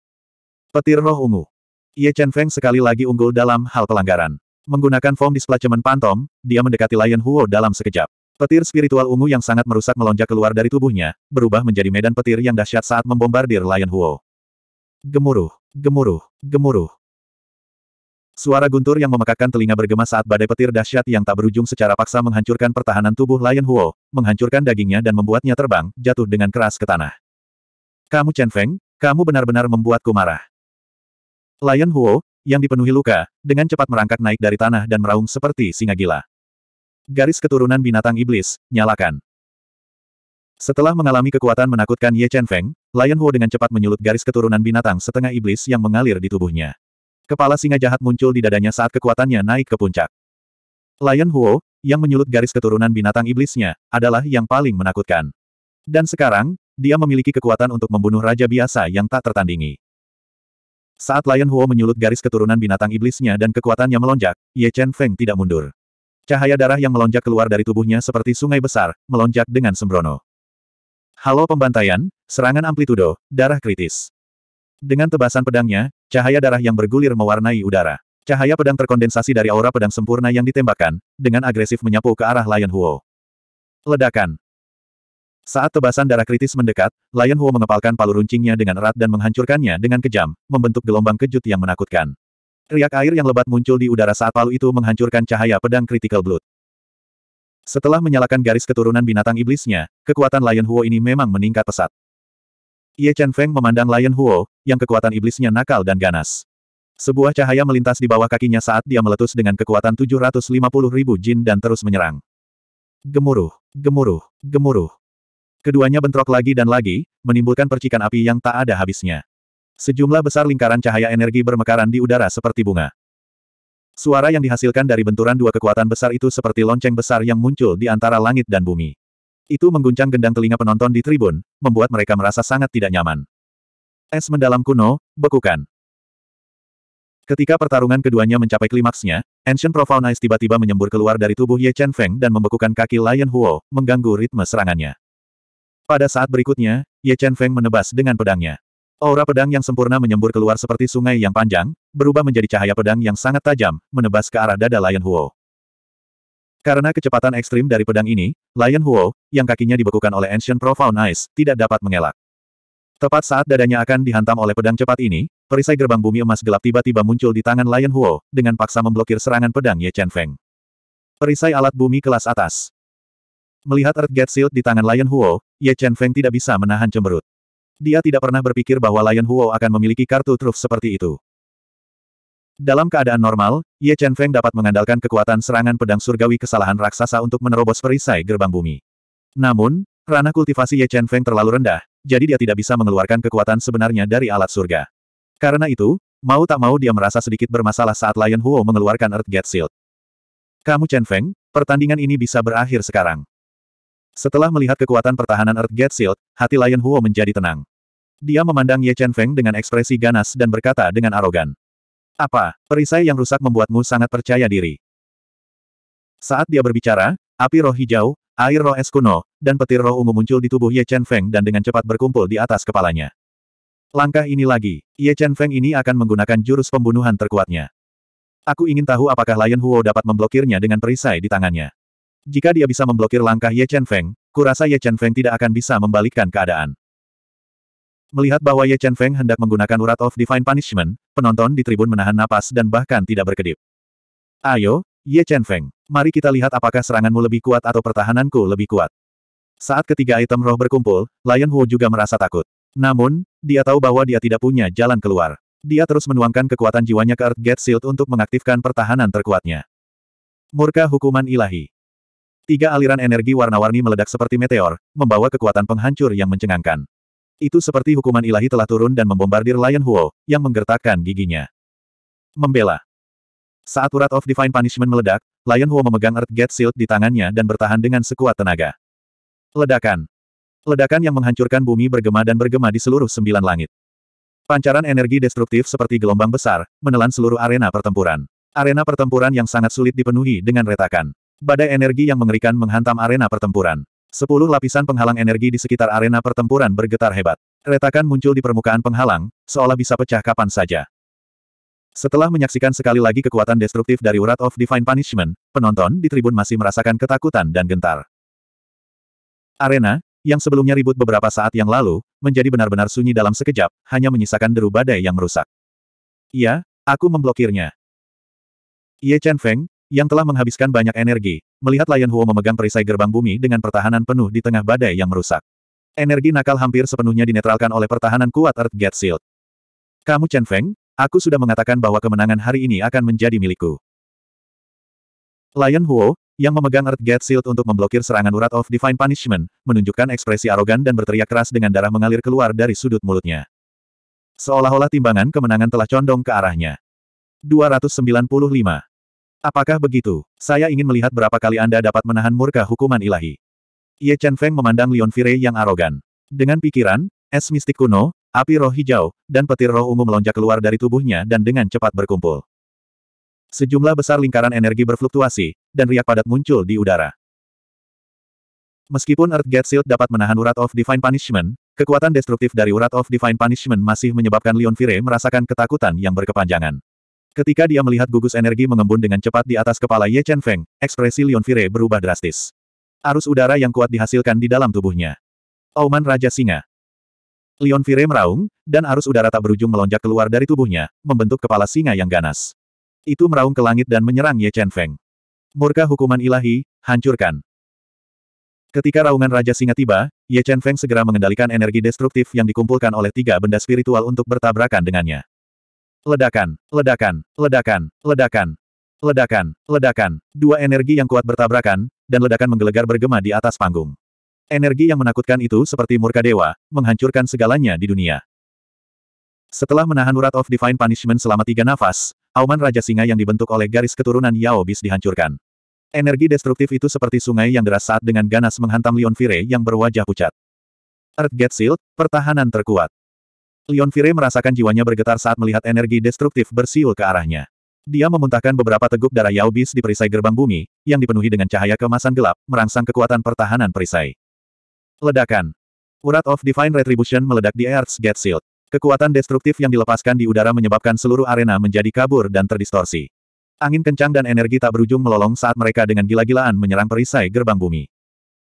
Petir roh ungu. Ye Chen Feng sekali lagi unggul dalam hal pelanggaran. Menggunakan form displacement pantom, dia mendekati Lion Huo dalam sekejap. Petir spiritual ungu yang sangat merusak melonjak keluar dari tubuhnya, berubah menjadi medan petir yang dahsyat saat membombardir Lion Huo. Gemuruh, gemuruh, gemuruh. Suara guntur yang memekakkan telinga bergema saat badai petir dahsyat yang tak berujung secara paksa menghancurkan pertahanan tubuh Lion Huo, menghancurkan dagingnya dan membuatnya terbang, jatuh dengan keras ke tanah. Kamu Chen Feng, kamu benar-benar membuatku marah. Lion Huo, yang dipenuhi luka, dengan cepat merangkak naik dari tanah dan meraung seperti singa gila. Garis keturunan binatang iblis, nyalakan. Setelah mengalami kekuatan menakutkan Ye Chen Feng, Lion Huo dengan cepat menyulut garis keturunan binatang setengah iblis yang mengalir di tubuhnya. Kepala singa jahat muncul di dadanya saat kekuatannya naik ke puncak. Lion Huo, yang menyulut garis keturunan binatang iblisnya, adalah yang paling menakutkan. Dan sekarang, dia memiliki kekuatan untuk membunuh raja biasa yang tak tertandingi. Saat Lion Huo menyulut garis keturunan binatang iblisnya dan kekuatannya melonjak, Ye Chen Feng tidak mundur. Cahaya darah yang melonjak keluar dari tubuhnya seperti sungai besar, melonjak dengan sembrono. Halo pembantaian, serangan amplitudo, darah kritis. Dengan tebasan pedangnya, cahaya darah yang bergulir mewarnai udara. Cahaya pedang terkondensasi dari aura pedang sempurna yang ditembakkan, dengan agresif menyapu ke arah Lion Huo. Ledakan. Saat tebasan darah kritis mendekat, Lion Huo mengepalkan palu runcingnya dengan erat dan menghancurkannya dengan kejam, membentuk gelombang kejut yang menakutkan. Riak air yang lebat muncul di udara saat palu itu menghancurkan cahaya pedang Critical Blood. Setelah menyalakan garis keturunan binatang iblisnya, kekuatan Lion Huo ini memang meningkat pesat. Ye Chen Feng memandang Lion Huo, yang kekuatan iblisnya nakal dan ganas. Sebuah cahaya melintas di bawah kakinya saat dia meletus dengan kekuatan 750 ribu jin dan terus menyerang. Gemuruh, gemuruh, gemuruh. Keduanya bentrok lagi dan lagi, menimbulkan percikan api yang tak ada habisnya. Sejumlah besar lingkaran cahaya energi bermekaran di udara seperti bunga. Suara yang dihasilkan dari benturan dua kekuatan besar itu seperti lonceng besar yang muncul di antara langit dan bumi. Itu mengguncang gendang telinga penonton di tribun, membuat mereka merasa sangat tidak nyaman. Es mendalam kuno, bekukan. Ketika pertarungan keduanya mencapai klimaksnya, Ancient Profound Ice tiba-tiba menyembur keluar dari tubuh Ye Chen Feng dan membekukan kaki Lion Huo, mengganggu ritme serangannya. Pada saat berikutnya, Ye Chen Feng menebas dengan pedangnya. Aura pedang yang sempurna menyembur keluar seperti sungai yang panjang, berubah menjadi cahaya pedang yang sangat tajam, menebas ke arah dada Lion Huo. Karena kecepatan ekstrim dari pedang ini, Lion Huo, yang kakinya dibekukan oleh Ancient Profound Ice, tidak dapat mengelak. Tepat saat dadanya akan dihantam oleh pedang cepat ini, perisai gerbang bumi emas gelap tiba-tiba muncul di tangan Lion Huo, dengan paksa memblokir serangan pedang Ye Chen Feng. Perisai alat bumi kelas atas. Melihat Earth Gate Shield di tangan Lion Huo, Ye Chen Feng tidak bisa menahan cemberut. Dia tidak pernah berpikir bahwa Lion Huo akan memiliki kartu truf seperti itu. Dalam keadaan normal, Ye Chen Feng dapat mengandalkan kekuatan serangan pedang surgawi kesalahan raksasa untuk menerobos perisai gerbang bumi. Namun, ranah kultivasi Ye Chen Feng terlalu rendah, jadi dia tidak bisa mengeluarkan kekuatan sebenarnya dari alat surga. Karena itu, mau tak mau dia merasa sedikit bermasalah saat Lion Huo mengeluarkan Earth Gate Shield. Kamu Chen Feng, pertandingan ini bisa berakhir sekarang. Setelah melihat kekuatan pertahanan Earth Gate Shield, hati Lion Huo menjadi tenang. Dia memandang Ye Chen Feng dengan ekspresi ganas dan berkata dengan arogan. Apa, perisai yang rusak membuatmu sangat percaya diri? Saat dia berbicara, api roh hijau, air roh es kuno, dan petir roh ungu muncul di tubuh Ye Chen Feng dan dengan cepat berkumpul di atas kepalanya. Langkah ini lagi, Ye Chen Feng ini akan menggunakan jurus pembunuhan terkuatnya. Aku ingin tahu apakah Lion Huo dapat memblokirnya dengan perisai di tangannya. Jika dia bisa memblokir langkah Ye Chen Feng, kurasa Ye Chen Feng tidak akan bisa membalikkan keadaan. Melihat bahwa Ye Chen Feng hendak menggunakan urat of divine punishment, penonton di tribun menahan napas dan bahkan tidak berkedip. Ayo, Ye Chen Feng, mari kita lihat apakah seranganmu lebih kuat atau pertahananku lebih kuat. Saat ketiga item roh berkumpul, Lion Huo juga merasa takut. Namun, dia tahu bahwa dia tidak punya jalan keluar. Dia terus menuangkan kekuatan jiwanya ke Earth Gate Shield untuk mengaktifkan pertahanan terkuatnya. Murka hukuman ilahi. Tiga aliran energi warna-warni meledak seperti meteor, membawa kekuatan penghancur yang mencengangkan. Itu seperti hukuman ilahi telah turun dan membombardir Lion Huo, yang menggertakkan giginya. Membela. Saat urat of Divine Punishment meledak, Lion Huo memegang Earth Gate Shield di tangannya dan bertahan dengan sekuat tenaga. Ledakan. Ledakan yang menghancurkan bumi bergema dan bergema di seluruh sembilan langit. Pancaran energi destruktif seperti gelombang besar, menelan seluruh arena pertempuran. Arena pertempuran yang sangat sulit dipenuhi dengan retakan. Badai energi yang mengerikan menghantam arena pertempuran. Sepuluh lapisan penghalang energi di sekitar arena pertempuran bergetar hebat. Retakan muncul di permukaan penghalang, seolah bisa pecah kapan saja. Setelah menyaksikan sekali lagi kekuatan destruktif dari Urat of Divine Punishment, penonton di tribun masih merasakan ketakutan dan gentar. Arena, yang sebelumnya ribut beberapa saat yang lalu, menjadi benar-benar sunyi dalam sekejap, hanya menyisakan deru badai yang merusak. Iya, aku memblokirnya. Ye Chen Feng, yang telah menghabiskan banyak energi, melihat Lion Huo memegang perisai gerbang bumi dengan pertahanan penuh di tengah badai yang merusak. Energi nakal hampir sepenuhnya dinetralkan oleh pertahanan kuat Earth Gate Shield. Kamu Chen Feng, aku sudah mengatakan bahwa kemenangan hari ini akan menjadi milikku. Lion Huo, yang memegang Earth Gate Shield untuk memblokir serangan urat of Divine Punishment, menunjukkan ekspresi arogan dan berteriak keras dengan darah mengalir keluar dari sudut mulutnya. Seolah-olah timbangan kemenangan telah condong ke arahnya. 295. Apakah begitu? Saya ingin melihat berapa kali Anda dapat menahan murka hukuman ilahi. Ye Chen Feng memandang Leon Fire yang arogan. Dengan pikiran, es mistik kuno, api roh hijau, dan petir roh ungu melonjak keluar dari tubuhnya dan dengan cepat berkumpul. Sejumlah besar lingkaran energi berfluktuasi, dan riak padat muncul di udara. Meskipun Earth Gate Shield dapat menahan urat of Divine Punishment, kekuatan destruktif dari urat of Divine Punishment masih menyebabkan Leon Fire merasakan ketakutan yang berkepanjangan. Ketika dia melihat gugus energi mengembun dengan cepat di atas kepala Ye Chen Feng, ekspresi Leon Fire berubah drastis. Arus udara yang kuat dihasilkan di dalam tubuhnya. Auman Raja Singa. Leon Fire meraung, dan arus udara tak berujung melonjak keluar dari tubuhnya, membentuk kepala singa yang ganas. Itu meraung ke langit dan menyerang Ye Chen Feng. Murka hukuman ilahi, hancurkan. Ketika raungan Raja Singa tiba, Ye Chen Feng segera mengendalikan energi destruktif yang dikumpulkan oleh tiga benda spiritual untuk bertabrakan dengannya. Ledakan, ledakan, ledakan, ledakan, ledakan, ledakan. Dua energi yang kuat bertabrakan, dan ledakan menggelegar bergema di atas panggung. Energi yang menakutkan itu seperti murka dewa, menghancurkan segalanya di dunia. Setelah menahan urat of divine punishment selama tiga nafas, auman Raja Singa yang dibentuk oleh garis keturunan Yao Bis dihancurkan. Energi destruktif itu seperti sungai yang deras saat dengan ganas menghantam Leon Vire yang berwajah pucat. Earth get Shield, pertahanan terkuat. Leon Fire merasakan jiwanya bergetar saat melihat energi destruktif bersiul ke arahnya. Dia memuntahkan beberapa teguk darah Yao Bis di perisai gerbang bumi, yang dipenuhi dengan cahaya kemasan gelap, merangsang kekuatan pertahanan perisai. Ledakan. Urat of Divine Retribution meledak di Earth's Gate Shield. Kekuatan destruktif yang dilepaskan di udara menyebabkan seluruh arena menjadi kabur dan terdistorsi. Angin kencang dan energi tak berujung melolong saat mereka dengan gila-gilaan menyerang perisai gerbang bumi.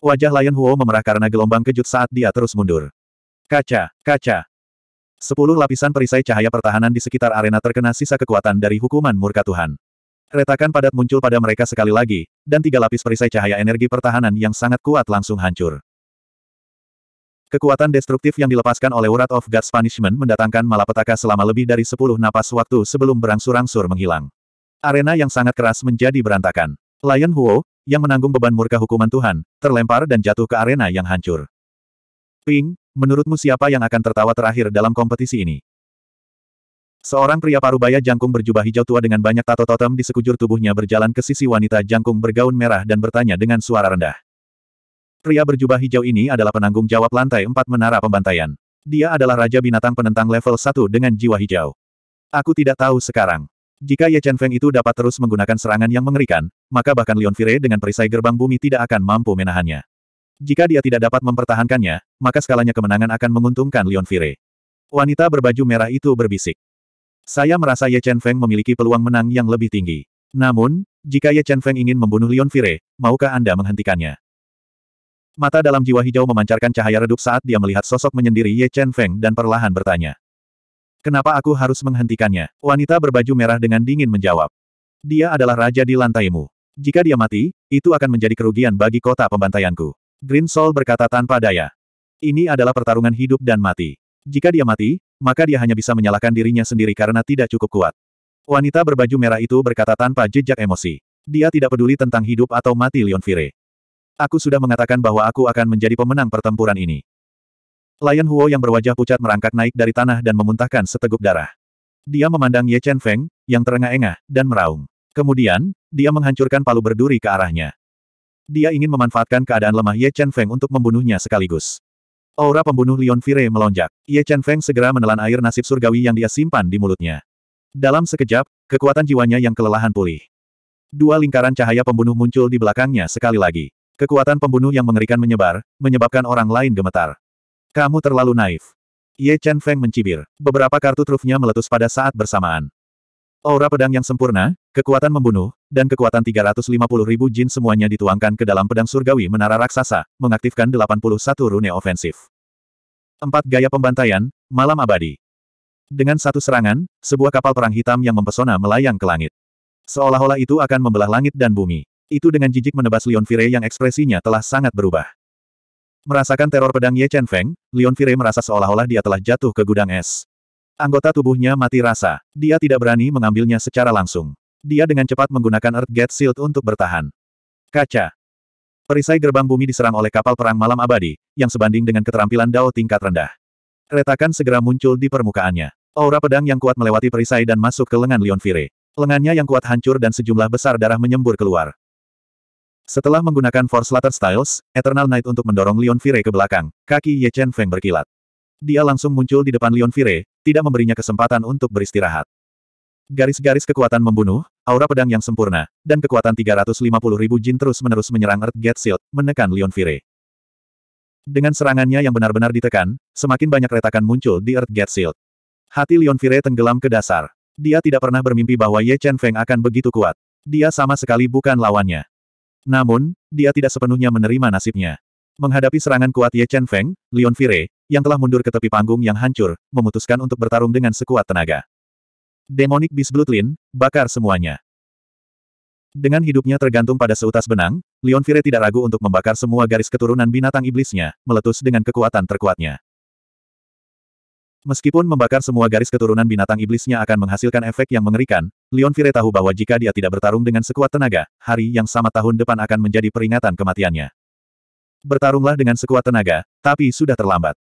Wajah Lion Huo memerah karena gelombang kejut saat dia terus mundur. Kaca, kaca, Sepuluh lapisan perisai cahaya pertahanan di sekitar arena terkena sisa kekuatan dari hukuman murka Tuhan. Retakan padat muncul pada mereka sekali lagi, dan tiga lapis perisai cahaya energi pertahanan yang sangat kuat langsung hancur. Kekuatan destruktif yang dilepaskan oleh Urat of God's Punishment mendatangkan malapetaka selama lebih dari sepuluh napas waktu sebelum berangsur-angsur menghilang. Arena yang sangat keras menjadi berantakan. Lion Huo, yang menanggung beban murka hukuman Tuhan, terlempar dan jatuh ke arena yang hancur. Ping, menurutmu siapa yang akan tertawa terakhir dalam kompetisi ini? Seorang pria parubaya jangkung berjubah hijau tua dengan banyak tato totem di sekujur tubuhnya berjalan ke sisi wanita jangkung bergaun merah dan bertanya dengan suara rendah. Pria berjubah hijau ini adalah penanggung jawab lantai empat menara pembantaian. Dia adalah raja binatang penentang level satu dengan jiwa hijau. Aku tidak tahu sekarang. Jika Ye Chen Feng itu dapat terus menggunakan serangan yang mengerikan, maka bahkan Leon Fire dengan perisai gerbang bumi tidak akan mampu menahannya. Jika dia tidak dapat mempertahankannya, maka skalanya kemenangan akan menguntungkan Leon Fire. Wanita berbaju merah itu berbisik. Saya merasa Ye Chen Feng memiliki peluang menang yang lebih tinggi. Namun, jika Ye Chen Feng ingin membunuh Leon Fire, maukah Anda menghentikannya? Mata dalam jiwa hijau memancarkan cahaya redup saat dia melihat sosok menyendiri Ye Chen Feng dan perlahan bertanya. Kenapa aku harus menghentikannya? Wanita berbaju merah dengan dingin menjawab. Dia adalah raja di lantaimu. Jika dia mati, itu akan menjadi kerugian bagi kota pembantaianku. Green Soul berkata tanpa daya. Ini adalah pertarungan hidup dan mati. Jika dia mati, maka dia hanya bisa menyalahkan dirinya sendiri karena tidak cukup kuat. Wanita berbaju merah itu berkata tanpa jejak emosi. Dia tidak peduli tentang hidup atau mati Leon Fire. Aku sudah mengatakan bahwa aku akan menjadi pemenang pertempuran ini. Lion Huo yang berwajah pucat merangkak naik dari tanah dan memuntahkan seteguk darah. Dia memandang Ye Chen Feng, yang terengah-engah, dan meraung. Kemudian, dia menghancurkan palu berduri ke arahnya. Dia ingin memanfaatkan keadaan lemah Ye Chen Feng untuk membunuhnya sekaligus. Aura pembunuh Leon Fire melonjak. Ye Chen Feng segera menelan air nasib surgawi yang dia simpan di mulutnya. Dalam sekejap, kekuatan jiwanya yang kelelahan pulih. Dua lingkaran cahaya pembunuh muncul di belakangnya sekali lagi. Kekuatan pembunuh yang mengerikan menyebar, menyebabkan orang lain gemetar. Kamu terlalu naif. Ye Chen Feng mencibir. Beberapa kartu trufnya meletus pada saat bersamaan. Aura pedang yang sempurna, Kekuatan membunuh, dan kekuatan 350 ribu jin semuanya dituangkan ke dalam pedang surgawi menara raksasa, mengaktifkan 81 rune ofensif. Empat gaya pembantaian, malam abadi. Dengan satu serangan, sebuah kapal perang hitam yang mempesona melayang ke langit. Seolah-olah itu akan membelah langit dan bumi. Itu dengan jijik menebas Leon Vire yang ekspresinya telah sangat berubah. Merasakan teror pedang Ye Chen Feng, Leon Vire merasa seolah-olah dia telah jatuh ke gudang es. Anggota tubuhnya mati rasa. Dia tidak berani mengambilnya secara langsung. Dia dengan cepat menggunakan Earth Gate Shield untuk bertahan. Kaca. Perisai gerbang bumi diserang oleh kapal perang malam abadi, yang sebanding dengan keterampilan Dao tingkat rendah. Retakan segera muncul di permukaannya. Aura pedang yang kuat melewati perisai dan masuk ke lengan Leon Fire. Lengannya yang kuat hancur dan sejumlah besar darah menyembur keluar. Setelah menggunakan Force Latter Styles, Eternal Knight untuk mendorong Leon Fire ke belakang, kaki Ye Chen Feng berkilat. Dia langsung muncul di depan Leon Fire, tidak memberinya kesempatan untuk beristirahat. Garis-garis kekuatan membunuh, aura pedang yang sempurna, dan kekuatan 350 ribu jin terus-menerus menyerang Earth Gate Shield, menekan Leon Fire. Dengan serangannya yang benar-benar ditekan, semakin banyak retakan muncul di Earth Gate Shield. Hati Leon Fire tenggelam ke dasar. Dia tidak pernah bermimpi bahwa Ye Chen Feng akan begitu kuat. Dia sama sekali bukan lawannya. Namun, dia tidak sepenuhnya menerima nasibnya. Menghadapi serangan kuat Ye Chen Feng, Leon Fire, yang telah mundur ke tepi panggung yang hancur, memutuskan untuk bertarung dengan sekuat tenaga. Demonic Beast Bloodline, bakar semuanya. Dengan hidupnya tergantung pada seutas benang, Leon Fire tidak ragu untuk membakar semua garis keturunan binatang iblisnya, meletus dengan kekuatan terkuatnya. Meskipun membakar semua garis keturunan binatang iblisnya akan menghasilkan efek yang mengerikan, Leon Fire tahu bahwa jika dia tidak bertarung dengan sekuat tenaga, hari yang sama tahun depan akan menjadi peringatan kematiannya. Bertarunglah dengan sekuat tenaga, tapi sudah terlambat.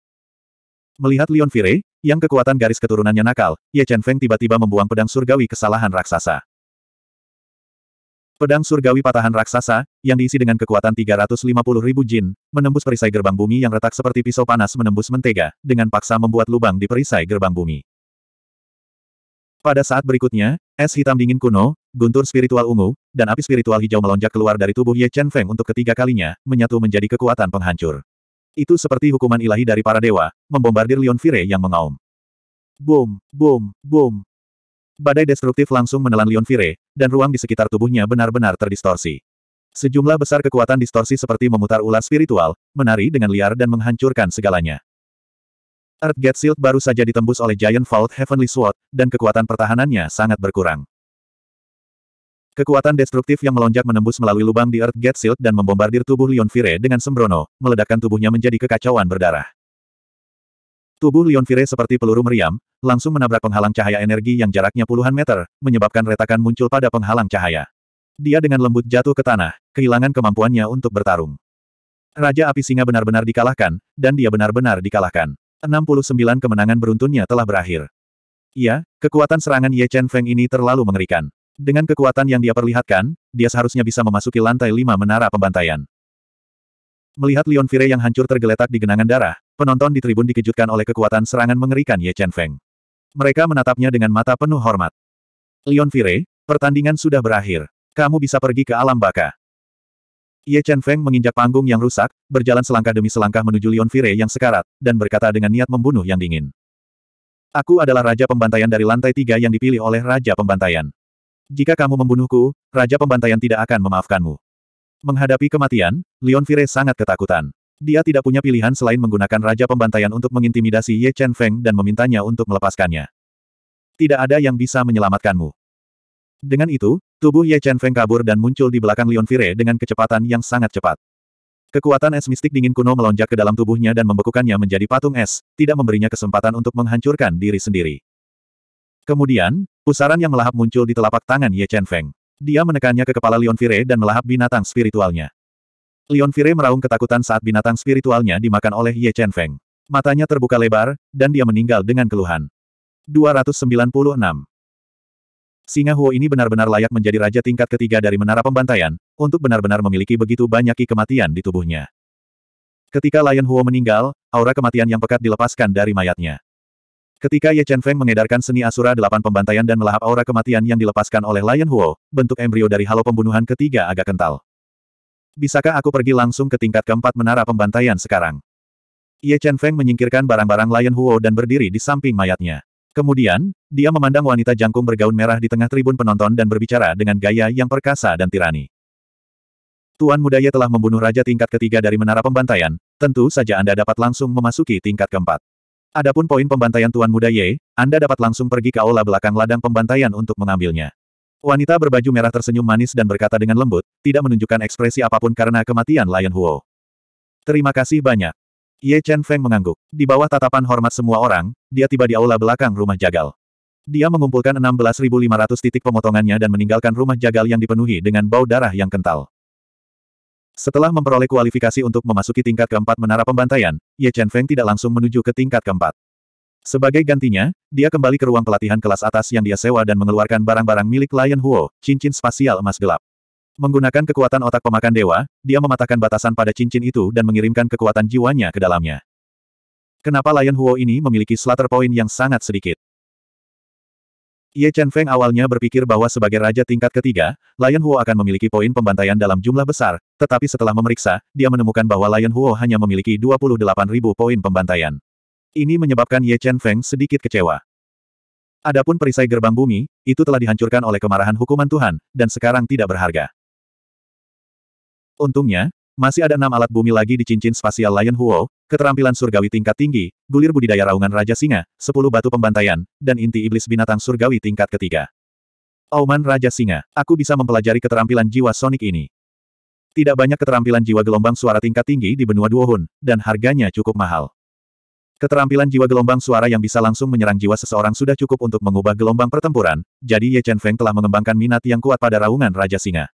Melihat Leon Fire, yang kekuatan garis keturunannya nakal, Ye Chen Feng tiba-tiba membuang pedang surgawi kesalahan raksasa. Pedang surgawi patahan raksasa, yang diisi dengan kekuatan 350 ribu jin, menembus perisai gerbang bumi yang retak seperti pisau panas menembus mentega, dengan paksa membuat lubang di perisai gerbang bumi. Pada saat berikutnya, es hitam dingin kuno, guntur spiritual ungu, dan api spiritual hijau melonjak keluar dari tubuh Ye Chen Feng untuk ketiga kalinya, menyatu menjadi kekuatan penghancur. Itu seperti hukuman ilahi dari para dewa, membombardir Leon Vire yang mengaum. Boom, boom, boom. Badai destruktif langsung menelan Leon Vire, dan ruang di sekitar tubuhnya benar-benar terdistorsi. Sejumlah besar kekuatan distorsi seperti memutar ular spiritual, menari dengan liar dan menghancurkan segalanya. Earth Gate Shield baru saja ditembus oleh Giant Vault Heavenly Sword, dan kekuatan pertahanannya sangat berkurang. Kekuatan destruktif yang melonjak menembus melalui lubang di Earth Gate Shield dan membombardir tubuh Leon Vire dengan sembrono, meledakkan tubuhnya menjadi kekacauan berdarah. Tubuh Leon Vire seperti peluru meriam, langsung menabrak penghalang cahaya energi yang jaraknya puluhan meter, menyebabkan retakan muncul pada penghalang cahaya. Dia dengan lembut jatuh ke tanah, kehilangan kemampuannya untuk bertarung. Raja Api Singa benar-benar dikalahkan, dan dia benar-benar dikalahkan. 69 kemenangan beruntunnya telah berakhir. Iya, kekuatan serangan Ye Chen Feng ini terlalu mengerikan. Dengan kekuatan yang dia perlihatkan, dia seharusnya bisa memasuki lantai lima menara pembantaian. Melihat Leon Fire yang hancur tergeletak di genangan darah, penonton di tribun dikejutkan oleh kekuatan serangan mengerikan Ye Chen Feng. Mereka menatapnya dengan mata penuh hormat. Leon Fire, pertandingan sudah berakhir. Kamu bisa pergi ke alam baka. Ye Chen Feng menginjak panggung yang rusak, berjalan selangkah demi selangkah menuju Leon Fire yang sekarat, dan berkata dengan niat membunuh yang dingin. Aku adalah Raja Pembantaian dari lantai tiga yang dipilih oleh Raja Pembantaian. Jika kamu membunuhku, Raja Pembantaian tidak akan memaafkanmu. Menghadapi kematian, Leon Fire sangat ketakutan. Dia tidak punya pilihan selain menggunakan Raja Pembantaian untuk mengintimidasi Ye Chen Feng dan memintanya untuk melepaskannya. Tidak ada yang bisa menyelamatkanmu. Dengan itu, tubuh Ye Chen Feng kabur dan muncul di belakang Leon Fire dengan kecepatan yang sangat cepat. Kekuatan es mistik dingin kuno melonjak ke dalam tubuhnya dan membekukannya menjadi patung es, tidak memberinya kesempatan untuk menghancurkan diri sendiri. Kemudian, pusaran yang melahap muncul di telapak tangan Ye Chen Feng. Dia menekannya ke kepala Leon Vire dan melahap binatang spiritualnya. Leon Vire meraung ketakutan saat binatang spiritualnya dimakan oleh Ye Chen Feng. Matanya terbuka lebar, dan dia meninggal dengan keluhan. 296. Singa Huo ini benar-benar layak menjadi raja tingkat ketiga dari menara pembantaian, untuk benar-benar memiliki begitu banyak ki kematian di tubuhnya. Ketika Lion Huo meninggal, aura kematian yang pekat dilepaskan dari mayatnya. Ketika Ye Chen Feng mengedarkan seni Asura delapan pembantaian dan melahap aura kematian yang dilepaskan oleh Lion Huo, bentuk embrio dari halo pembunuhan ketiga agak kental. Bisakah aku pergi langsung ke tingkat keempat menara pembantaian sekarang? Ye Chen Feng menyingkirkan barang-barang Lion Huo dan berdiri di samping mayatnya. Kemudian, dia memandang wanita jangkung bergaun merah di tengah tribun penonton dan berbicara dengan gaya yang perkasa dan tirani. Tuan Muda Ye telah membunuh Raja tingkat ketiga dari menara pembantaian, tentu saja Anda dapat langsung memasuki tingkat keempat. Adapun poin pembantaian Tuan Muda Ye, Anda dapat langsung pergi ke aula belakang ladang pembantaian untuk mengambilnya. Wanita berbaju merah tersenyum manis dan berkata dengan lembut, tidak menunjukkan ekspresi apapun karena kematian Lion Huo. Terima kasih banyak. Ye Chen Feng mengangguk. Di bawah tatapan hormat semua orang, dia tiba di aula belakang rumah jagal. Dia mengumpulkan 16.500 titik pemotongannya dan meninggalkan rumah jagal yang dipenuhi dengan bau darah yang kental. Setelah memperoleh kualifikasi untuk memasuki tingkat keempat menara pembantaian, Ye Chen Feng tidak langsung menuju ke tingkat keempat. Sebagai gantinya, dia kembali ke ruang pelatihan kelas atas yang dia sewa dan mengeluarkan barang-barang milik Lion Huo, cincin spasial emas gelap. Menggunakan kekuatan otak pemakan dewa, dia mematahkan batasan pada cincin itu dan mengirimkan kekuatan jiwanya ke dalamnya. Kenapa Lion Huo ini memiliki slater point yang sangat sedikit? Ye Chen Feng awalnya berpikir bahwa sebagai raja tingkat ketiga, Lion Huo akan memiliki poin pembantaian dalam jumlah besar, tetapi setelah memeriksa, dia menemukan bahwa Lion Huo hanya memiliki 28.000 poin pembantaian. Ini menyebabkan Ye Chen Feng sedikit kecewa. Adapun perisai gerbang bumi, itu telah dihancurkan oleh kemarahan hukuman Tuhan, dan sekarang tidak berharga. Untungnya, masih ada enam alat bumi lagi di cincin spasial Lion Huo, keterampilan surgawi tingkat tinggi, gulir budidaya raungan Raja Singa, sepuluh batu pembantaian, dan inti iblis binatang surgawi tingkat ketiga. Auman Raja Singa, aku bisa mempelajari keterampilan jiwa Sonic ini. Tidak banyak keterampilan jiwa gelombang suara tingkat tinggi di benua Duohun, dan harganya cukup mahal. Keterampilan jiwa gelombang suara yang bisa langsung menyerang jiwa seseorang sudah cukup untuk mengubah gelombang pertempuran, jadi Ye Chen Feng telah mengembangkan minat yang kuat pada raungan Raja Singa.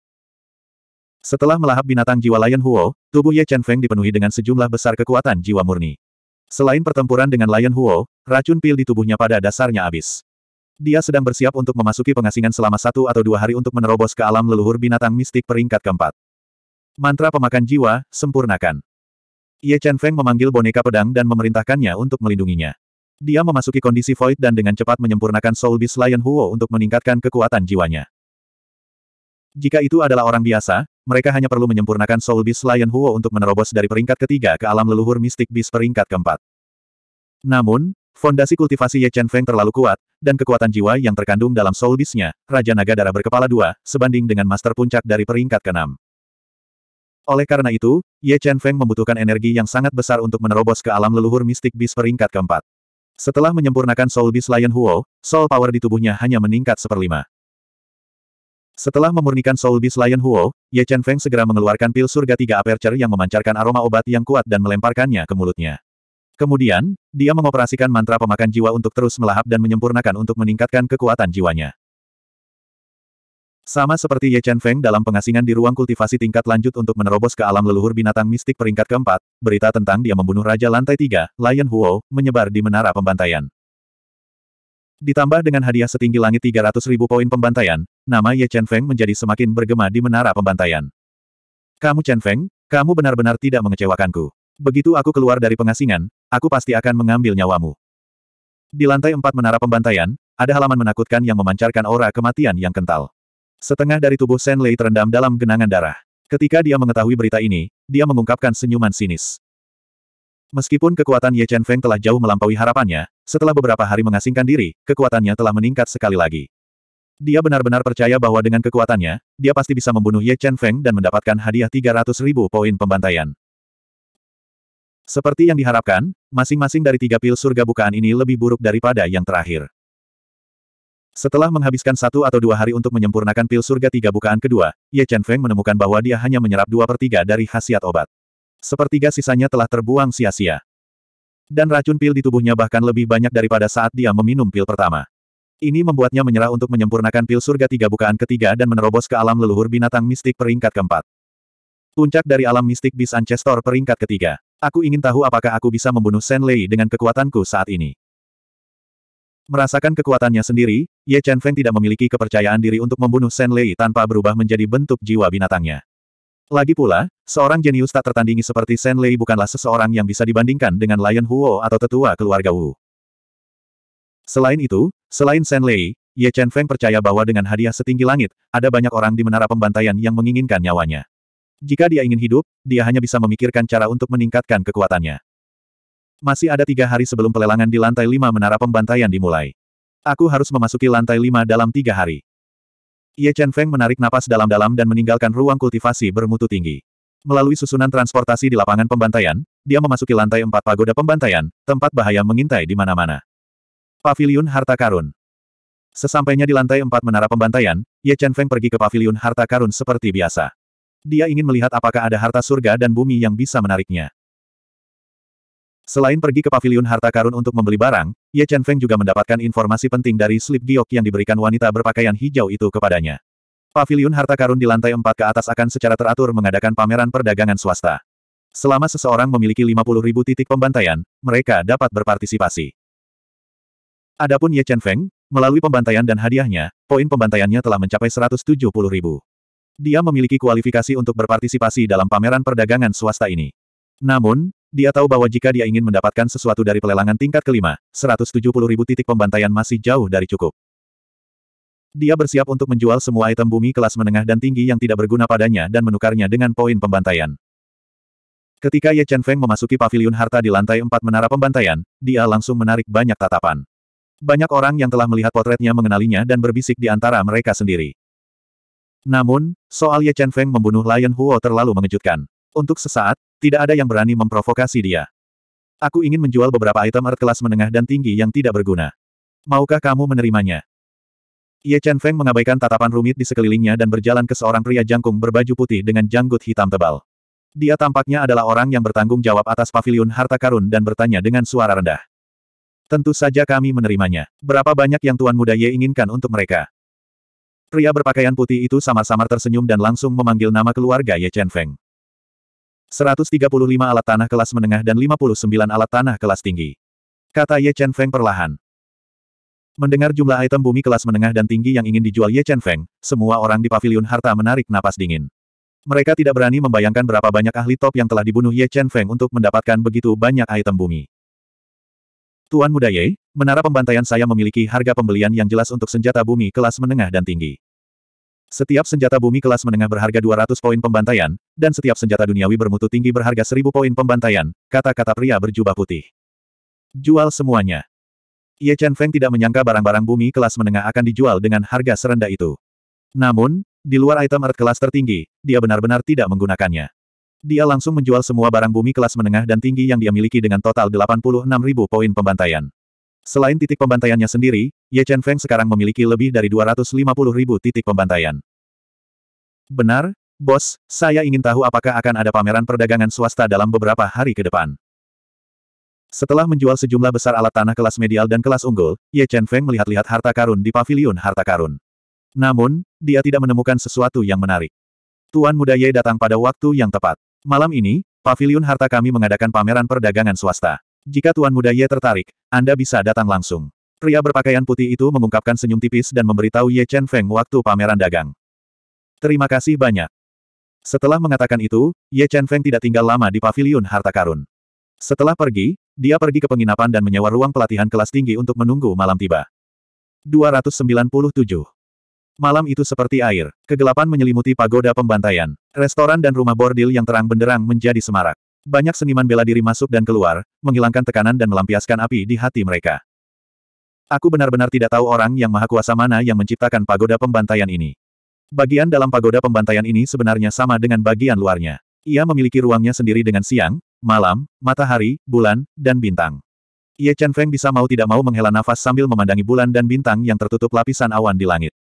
Setelah melahap binatang jiwa Lion Huo, tubuh Ye Chen Feng dipenuhi dengan sejumlah besar kekuatan jiwa murni. Selain pertempuran dengan Lion Huo, racun pil di tubuhnya pada dasarnya habis. Dia sedang bersiap untuk memasuki pengasingan selama satu atau dua hari untuk menerobos ke alam leluhur binatang mistik peringkat keempat. Mantra pemakan jiwa, sempurnakan. Ye Chen Feng memanggil boneka pedang dan memerintahkannya untuk melindunginya. Dia memasuki kondisi void dan dengan cepat menyempurnakan Soul Beast Lion Huo untuk meningkatkan kekuatan jiwanya. Jika itu adalah orang biasa, mereka hanya perlu menyempurnakan Soul Beast Lion Huo untuk menerobos dari peringkat ketiga ke alam leluhur mistik bis peringkat keempat. Namun, fondasi kultivasi Ye Chen Feng terlalu kuat, dan kekuatan jiwa yang terkandung dalam Soul Beast-nya, Raja Naga Darah berkepala dua, sebanding dengan Master Puncak dari peringkat keenam. Oleh karena itu, Ye Chen Feng membutuhkan energi yang sangat besar untuk menerobos ke alam leluhur mistik bis peringkat keempat. Setelah menyempurnakan Soul Beast Lion Huo, Soul Power di tubuhnya hanya meningkat seperlima. Setelah memurnikan Soul Beast Lion Huo, Ye Chen Feng segera mengeluarkan pil surga tiga aperture yang memancarkan aroma obat yang kuat dan melemparkannya ke mulutnya. Kemudian, dia mengoperasikan mantra pemakan jiwa untuk terus melahap dan menyempurnakan untuk meningkatkan kekuatan jiwanya. Sama seperti Ye Chen Feng dalam pengasingan di ruang kultivasi tingkat lanjut untuk menerobos ke alam leluhur binatang mistik peringkat keempat, berita tentang dia membunuh Raja Lantai Tiga, Lion Huo, menyebar di menara pembantaian. Ditambah dengan hadiah setinggi langit 300 ribu poin pembantaian, nama Ye Chen Feng menjadi semakin bergema di menara pembantaian. Kamu Chen Feng, kamu benar-benar tidak mengecewakanku. Begitu aku keluar dari pengasingan, aku pasti akan mengambil nyawamu. Di lantai empat menara pembantaian, ada halaman menakutkan yang memancarkan aura kematian yang kental. Setengah dari tubuh Shen Lei terendam dalam genangan darah. Ketika dia mengetahui berita ini, dia mengungkapkan senyuman sinis. Meskipun kekuatan Ye Chen Feng telah jauh melampaui harapannya, setelah beberapa hari mengasingkan diri, kekuatannya telah meningkat sekali lagi. Dia benar-benar percaya bahwa dengan kekuatannya, dia pasti bisa membunuh Ye Chen Feng dan mendapatkan hadiah 300 ribu poin pembantaian. Seperti yang diharapkan, masing-masing dari tiga pil surga bukaan ini lebih buruk daripada yang terakhir. Setelah menghabiskan satu atau dua hari untuk menyempurnakan pil surga tiga bukaan kedua, Ye Chen Feng menemukan bahwa dia hanya menyerap dua per tiga dari khasiat obat. Sepertiga sisanya telah terbuang sia-sia. Dan racun pil di tubuhnya bahkan lebih banyak daripada saat dia meminum pil pertama. Ini membuatnya menyerah untuk menyempurnakan pil surga tiga bukaan ketiga dan menerobos ke alam leluhur binatang mistik peringkat keempat. Puncak dari alam mistik bis Ancestor peringkat ketiga. Aku ingin tahu apakah aku bisa membunuh Shen Lei dengan kekuatanku saat ini. Merasakan kekuatannya sendiri, Ye Chen Feng tidak memiliki kepercayaan diri untuk membunuh Shen Lei tanpa berubah menjadi bentuk jiwa binatangnya. Lagi pula, seorang jenius tak tertandingi seperti Shen Lei bukanlah seseorang yang bisa dibandingkan dengan Lion Huo atau tetua keluarga Wu. Selain itu, selain Shen Lei, Ye Chen Feng percaya bahwa dengan hadiah setinggi langit, ada banyak orang di menara pembantaian yang menginginkan nyawanya. Jika dia ingin hidup, dia hanya bisa memikirkan cara untuk meningkatkan kekuatannya. Masih ada tiga hari sebelum pelelangan di lantai lima menara pembantaian dimulai. Aku harus memasuki lantai lima dalam tiga hari. Ye Chen Feng menarik napas dalam-dalam dan meninggalkan ruang kultivasi bermutu tinggi. Melalui susunan transportasi di lapangan pembantaian, dia memasuki lantai empat pagoda pembantaian, tempat bahaya mengintai di mana-mana. Pavilion Harta Karun Sesampainya di lantai empat menara pembantaian, Ye Chen Feng pergi ke Pavilion harta karun seperti biasa. Dia ingin melihat apakah ada harta surga dan bumi yang bisa menariknya. Selain pergi ke Pavilion harta karun untuk membeli barang, Ye Chen Feng juga mendapatkan informasi penting dari slip giok yang diberikan wanita berpakaian hijau itu kepadanya. Pavilion harta karun di lantai empat ke atas akan secara teratur mengadakan pameran perdagangan swasta. Selama seseorang memiliki 50.000 titik pembantaian, mereka dapat berpartisipasi. Adapun Ye Chen Feng, melalui pembantaian dan hadiahnya, poin pembantaiannya telah mencapai 170 ribu. Dia memiliki kualifikasi untuk berpartisipasi dalam pameran perdagangan swasta ini. Namun, dia tahu bahwa jika dia ingin mendapatkan sesuatu dari pelelangan tingkat kelima, 170 ribu titik pembantaian masih jauh dari cukup. Dia bersiap untuk menjual semua item bumi kelas menengah dan tinggi yang tidak berguna padanya dan menukarnya dengan poin pembantaian. Ketika Ye Chen Feng memasuki paviliun harta di lantai empat menara pembantaian, dia langsung menarik banyak tatapan. Banyak orang yang telah melihat potretnya mengenalinya dan berbisik di antara mereka sendiri. Namun, soal Ye Chen Feng membunuh Lion Huo terlalu mengejutkan. Untuk sesaat, tidak ada yang berani memprovokasi dia. Aku ingin menjual beberapa item art kelas menengah dan tinggi yang tidak berguna. Maukah kamu menerimanya? Ye Chen Feng mengabaikan tatapan rumit di sekelilingnya dan berjalan ke seorang pria jangkung berbaju putih dengan janggut hitam tebal. Dia tampaknya adalah orang yang bertanggung jawab atas Pavilion harta karun dan bertanya dengan suara rendah. Tentu saja kami menerimanya. Berapa banyak yang Tuan Muda Ye inginkan untuk mereka? Pria berpakaian putih itu samar-samar tersenyum dan langsung memanggil nama keluarga Ye Chen Feng. 135 alat tanah kelas menengah dan 59 alat tanah kelas tinggi. Kata Ye Chen Feng perlahan. Mendengar jumlah item bumi kelas menengah dan tinggi yang ingin dijual Ye Chen Feng, semua orang di Paviliun harta menarik napas dingin. Mereka tidak berani membayangkan berapa banyak ahli top yang telah dibunuh Ye Chen Feng untuk mendapatkan begitu banyak item bumi. Tuan Muda Ye, menara pembantaian saya memiliki harga pembelian yang jelas untuk senjata bumi kelas menengah dan tinggi. Setiap senjata bumi kelas menengah berharga 200 poin pembantaian, dan setiap senjata duniawi bermutu tinggi berharga 1000 poin pembantaian, kata-kata pria berjubah putih. Jual semuanya. Ye Chen Feng tidak menyangka barang-barang bumi kelas menengah akan dijual dengan harga serendah itu. Namun, di luar item art kelas tertinggi, dia benar-benar tidak menggunakannya. Dia langsung menjual semua barang bumi kelas menengah dan tinggi yang dia miliki dengan total 86.000 poin pembantaian. Selain titik pembantaiannya sendiri, Ye Chen Feng sekarang memiliki lebih dari 250.000 titik pembantaian. Benar, Bos, saya ingin tahu apakah akan ada pameran perdagangan swasta dalam beberapa hari ke depan. Setelah menjual sejumlah besar alat tanah kelas medial dan kelas unggul, Ye Chen Feng melihat-lihat harta karun di paviliun harta karun. Namun, dia tidak menemukan sesuatu yang menarik. Tuan muda Ye datang pada waktu yang tepat. Malam ini, Paviliun Harta kami mengadakan pameran perdagangan swasta. Jika Tuan Muda Ye tertarik, Anda bisa datang langsung. Pria berpakaian putih itu mengungkapkan senyum tipis dan memberitahu Ye Chen Feng waktu pameran dagang. Terima kasih banyak. Setelah mengatakan itu, Ye Chen Feng tidak tinggal lama di Paviliun Harta Karun. Setelah pergi, dia pergi ke penginapan dan menyewa ruang pelatihan kelas tinggi untuk menunggu malam tiba. 297 Malam itu seperti air. Kegelapan menyelimuti pagoda pembantaian. Restoran dan rumah bordil yang terang benderang menjadi semarak. Banyak seniman bela diri masuk dan keluar, menghilangkan tekanan dan melampiaskan api di hati mereka. Aku benar-benar tidak tahu orang yang maha kuasa mana yang menciptakan pagoda pembantaian ini. Bagian dalam pagoda pembantaian ini sebenarnya sama dengan bagian luarnya. Ia memiliki ruangnya sendiri dengan siang, malam, matahari, bulan, dan bintang. Ye Chen Feng bisa mau tidak mau menghela nafas sambil memandangi bulan dan bintang yang tertutup lapisan awan di langit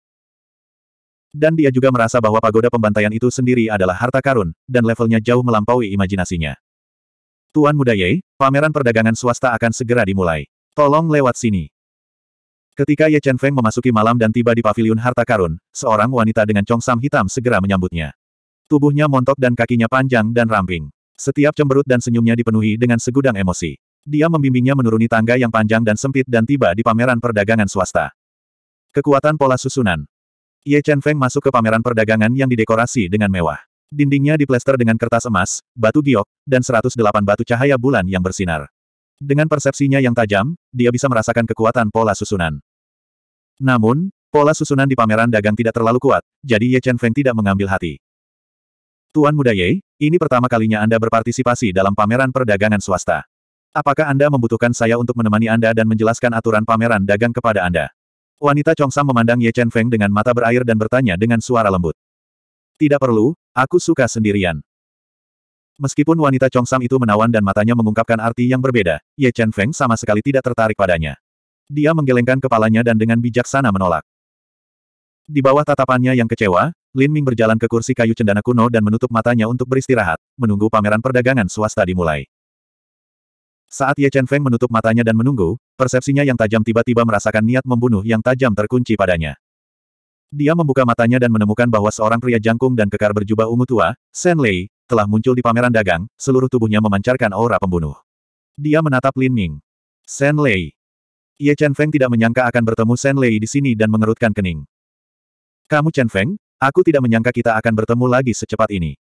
dan dia juga merasa bahwa pagoda pembantaian itu sendiri adalah harta karun, dan levelnya jauh melampaui imajinasinya. Tuan Muda Ye, pameran perdagangan swasta akan segera dimulai. Tolong lewat sini. Ketika Ye Chen Feng memasuki malam dan tiba di paviliun harta karun, seorang wanita dengan congsam hitam segera menyambutnya. Tubuhnya montok dan kakinya panjang dan ramping. Setiap cemberut dan senyumnya dipenuhi dengan segudang emosi. Dia membimbingnya menuruni tangga yang panjang dan sempit dan tiba di pameran perdagangan swasta. Kekuatan pola susunan, Ye Chen Feng masuk ke pameran perdagangan yang didekorasi dengan mewah. Dindingnya diplester dengan kertas emas, batu giok, dan 108 batu cahaya bulan yang bersinar. Dengan persepsinya yang tajam, dia bisa merasakan kekuatan pola susunan. Namun, pola susunan di pameran dagang tidak terlalu kuat, jadi Ye Chen Feng tidak mengambil hati. Tuan Muda Ye, ini pertama kalinya Anda berpartisipasi dalam pameran perdagangan swasta. Apakah Anda membutuhkan saya untuk menemani Anda dan menjelaskan aturan pameran dagang kepada Anda? Wanita Chongsam memandang Ye Chen Feng dengan mata berair dan bertanya dengan suara lembut. Tidak perlu, aku suka sendirian. Meskipun wanita Chongsam itu menawan dan matanya mengungkapkan arti yang berbeda, Ye Chen Feng sama sekali tidak tertarik padanya. Dia menggelengkan kepalanya dan dengan bijaksana menolak. Di bawah tatapannya yang kecewa, Lin Ming berjalan ke kursi kayu cendana kuno dan menutup matanya untuk beristirahat, menunggu pameran perdagangan swasta dimulai. Saat Ye Chen Feng menutup matanya dan menunggu, persepsinya yang tajam tiba-tiba merasakan niat membunuh yang tajam terkunci padanya. Dia membuka matanya dan menemukan bahwa seorang pria jangkung dan kekar berjubah ungu tua, Shen Lei, telah muncul di pameran dagang, seluruh tubuhnya memancarkan aura pembunuh. Dia menatap Lin Ming. Shen Lei. Ye Chen Feng tidak menyangka akan bertemu Shen Lei di sini dan mengerutkan kening. Kamu Chen Feng, aku tidak menyangka kita akan bertemu lagi secepat ini.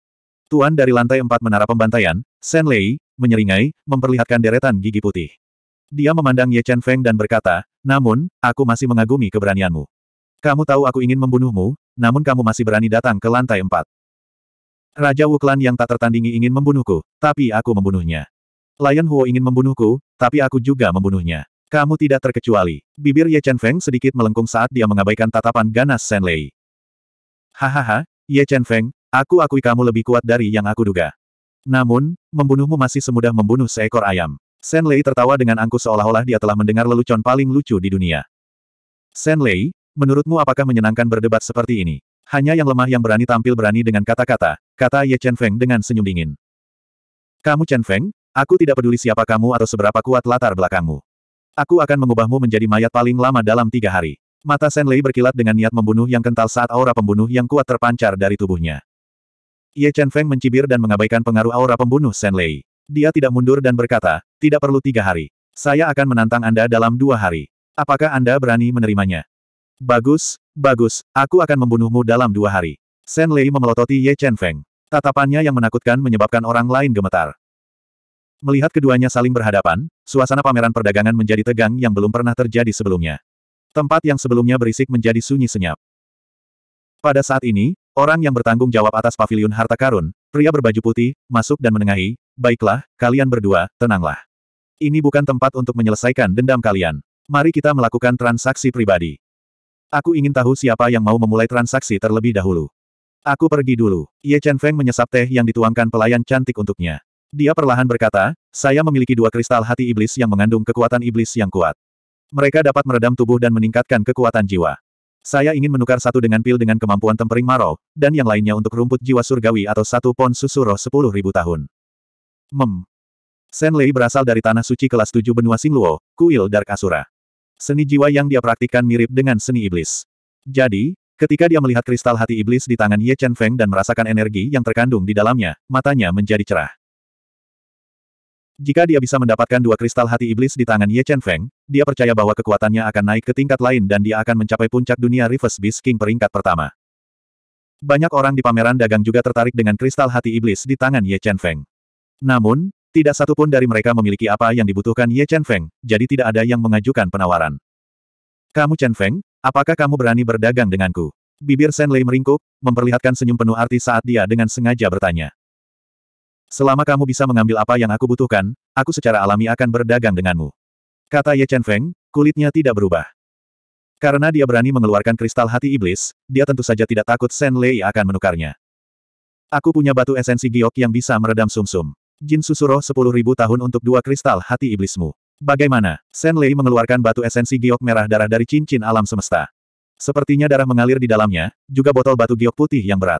Tuan dari lantai empat menara pembantaian, Shen Lei, menyeringai, memperlihatkan deretan gigi putih. Dia memandang Ye Chen Feng dan berkata, namun, aku masih mengagumi keberanianmu. Kamu tahu aku ingin membunuhmu, namun kamu masih berani datang ke lantai empat. Raja Wuklan yang tak tertandingi ingin membunuhku, tapi aku membunuhnya. Lion Huo ingin membunuhku, tapi aku juga membunuhnya. Kamu tidak terkecuali. Bibir Ye Chen Feng sedikit melengkung saat dia mengabaikan tatapan ganas Shen Lei. Hahaha, Ye Chen Feng, aku akui kamu lebih kuat dari yang aku duga. Namun, membunuhmu masih semudah membunuh seekor ayam. Sen Lei tertawa dengan angkuh seolah-olah dia telah mendengar lelucon paling lucu di dunia. Sen Lei, menurutmu apakah menyenangkan berdebat seperti ini? Hanya yang lemah yang berani tampil berani dengan kata-kata, kata Ye Chen Feng dengan senyum dingin. Kamu Chen Feng, aku tidak peduli siapa kamu atau seberapa kuat latar belakangmu. Aku akan mengubahmu menjadi mayat paling lama dalam tiga hari. Mata Sen Lei berkilat dengan niat membunuh yang kental saat aura pembunuh yang kuat terpancar dari tubuhnya. Ye Chen Feng mencibir dan mengabaikan pengaruh aura pembunuh Shen Lei. Dia tidak mundur dan berkata, tidak perlu tiga hari. Saya akan menantang Anda dalam dua hari. Apakah Anda berani menerimanya? Bagus, bagus, aku akan membunuhmu dalam dua hari. Shen Lei memelototi Ye Chen Feng. Tatapannya yang menakutkan menyebabkan orang lain gemetar. Melihat keduanya saling berhadapan, suasana pameran perdagangan menjadi tegang yang belum pernah terjadi sebelumnya. Tempat yang sebelumnya berisik menjadi sunyi senyap. Pada saat ini, Orang yang bertanggung jawab atas pavilion harta karun, pria berbaju putih, masuk dan menengahi, baiklah, kalian berdua, tenanglah. Ini bukan tempat untuk menyelesaikan dendam kalian. Mari kita melakukan transaksi pribadi. Aku ingin tahu siapa yang mau memulai transaksi terlebih dahulu. Aku pergi dulu. Ye Chen Feng menyesap teh yang dituangkan pelayan cantik untuknya. Dia perlahan berkata, saya memiliki dua kristal hati iblis yang mengandung kekuatan iblis yang kuat. Mereka dapat meredam tubuh dan meningkatkan kekuatan jiwa. Saya ingin menukar satu dengan pil dengan kemampuan tempering maro, dan yang lainnya untuk rumput jiwa surgawi atau satu pon susu roh sepuluh ribu tahun. Mem. Sen Lei berasal dari tanah suci kelas tujuh benua Singluo, kuil Dark Asura. Seni jiwa yang dia praktikkan mirip dengan seni iblis. Jadi, ketika dia melihat kristal hati iblis di tangan Ye Chen Feng dan merasakan energi yang terkandung di dalamnya, matanya menjadi cerah. Jika dia bisa mendapatkan dua kristal hati iblis di tangan Ye Chen Feng, dia percaya bahwa kekuatannya akan naik ke tingkat lain dan dia akan mencapai puncak dunia Reverse Beast King peringkat pertama. Banyak orang di pameran dagang juga tertarik dengan kristal hati iblis di tangan Ye Chen Feng. Namun, tidak satupun dari mereka memiliki apa yang dibutuhkan Ye Chen Feng, jadi tidak ada yang mengajukan penawaran. Kamu Chen Feng, apakah kamu berani berdagang denganku? Bibir Sen Lei meringkuk, memperlihatkan senyum penuh arti saat dia dengan sengaja bertanya. Selama kamu bisa mengambil apa yang aku butuhkan, aku secara alami akan berdagang denganmu. Kata Ye Chen Feng, kulitnya tidak berubah. Karena dia berani mengeluarkan kristal hati iblis, dia tentu saja tidak takut Shen Lei akan menukarnya. Aku punya batu esensi giok yang bisa meredam sumsum. -sum. Jin sepuluh ribu tahun untuk dua kristal hati iblismu. Bagaimana? Shen Lei mengeluarkan batu esensi giok merah darah dari cincin alam semesta. Sepertinya darah mengalir di dalamnya, juga botol batu giok putih yang berat.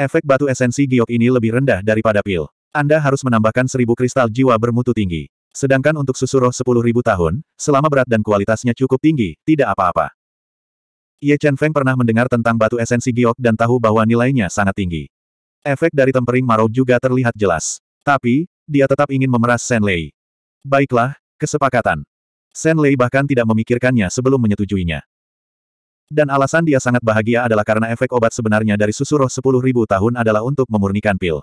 Efek batu esensi giok ini lebih rendah daripada pil. Anda harus menambahkan seribu kristal jiwa bermutu tinggi. Sedangkan untuk susuro sepuluh ribu tahun, selama berat dan kualitasnya cukup tinggi, tidak apa-apa. Ye Chen Feng pernah mendengar tentang batu esensi giok dan tahu bahwa nilainya sangat tinggi. Efek dari tempering marau juga terlihat jelas. Tapi, dia tetap ingin memeras Shen Lei. Baiklah, kesepakatan. Shen Lei bahkan tidak memikirkannya sebelum menyetujuinya. Dan alasan dia sangat bahagia adalah karena efek obat sebenarnya dari susu roh 10.000 tahun adalah untuk memurnikan pil.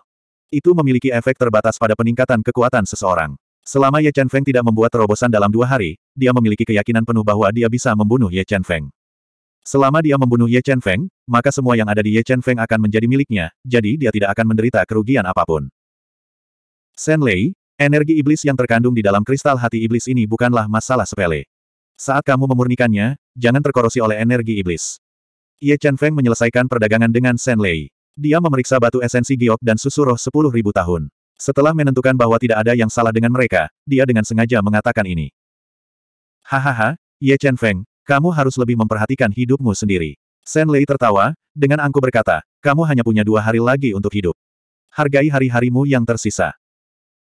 Itu memiliki efek terbatas pada peningkatan kekuatan seseorang. Selama Ye Chen Feng tidak membuat terobosan dalam dua hari, dia memiliki keyakinan penuh bahwa dia bisa membunuh Ye Chen Feng. Selama dia membunuh Ye Chen Feng, maka semua yang ada di Ye Chen Feng akan menjadi miliknya, jadi dia tidak akan menderita kerugian apapun. Shen Lei, energi iblis yang terkandung di dalam kristal hati iblis ini bukanlah masalah sepele. Saat kamu memurnikannya, jangan terkorosi oleh energi iblis. Ye Chen Feng menyelesaikan perdagangan dengan Shen Lei. Dia memeriksa batu esensi giok dan susu roh sepuluh ribu tahun. Setelah menentukan bahwa tidak ada yang salah dengan mereka, dia dengan sengaja mengatakan ini. Hahaha, Ye Chen Feng, kamu harus lebih memperhatikan hidupmu sendiri. Shen Lei tertawa, dengan angku berkata, kamu hanya punya dua hari lagi untuk hidup. Hargai hari-harimu yang tersisa.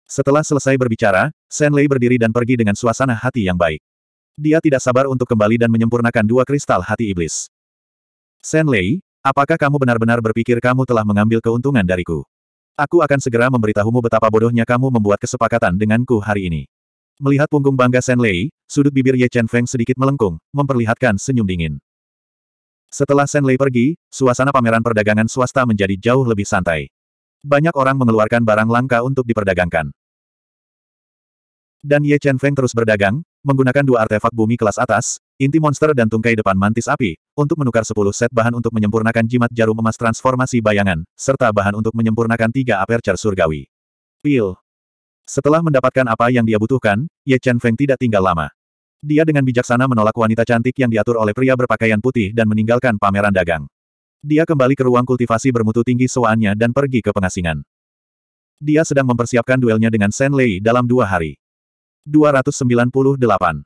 Setelah selesai berbicara, Shen Lei berdiri dan pergi dengan suasana hati yang baik. Dia tidak sabar untuk kembali dan menyempurnakan dua kristal hati iblis. Shen Lei, apakah kamu benar-benar berpikir kamu telah mengambil keuntungan dariku? Aku akan segera memberitahumu betapa bodohnya kamu membuat kesepakatan denganku hari ini. Melihat punggung bangga Shen Lei, sudut bibir Ye Chen Feng sedikit melengkung, memperlihatkan senyum dingin. Setelah Shen Lei pergi, suasana pameran perdagangan swasta menjadi jauh lebih santai. Banyak orang mengeluarkan barang langka untuk diperdagangkan. Dan Ye Chen Feng terus berdagang, menggunakan dua artefak bumi kelas atas, inti monster dan tungkai depan mantis api, untuk menukar 10 set bahan untuk menyempurnakan jimat jarum emas transformasi bayangan, serta bahan untuk menyempurnakan tiga aperture surgawi. Pil. Setelah mendapatkan apa yang dia butuhkan, Ye Chen Feng tidak tinggal lama. Dia dengan bijaksana menolak wanita cantik yang diatur oleh pria berpakaian putih dan meninggalkan pameran dagang. Dia kembali ke ruang kultivasi bermutu tinggi sewaannya dan pergi ke pengasingan. Dia sedang mempersiapkan duelnya dengan Shen Lei dalam dua hari. 298.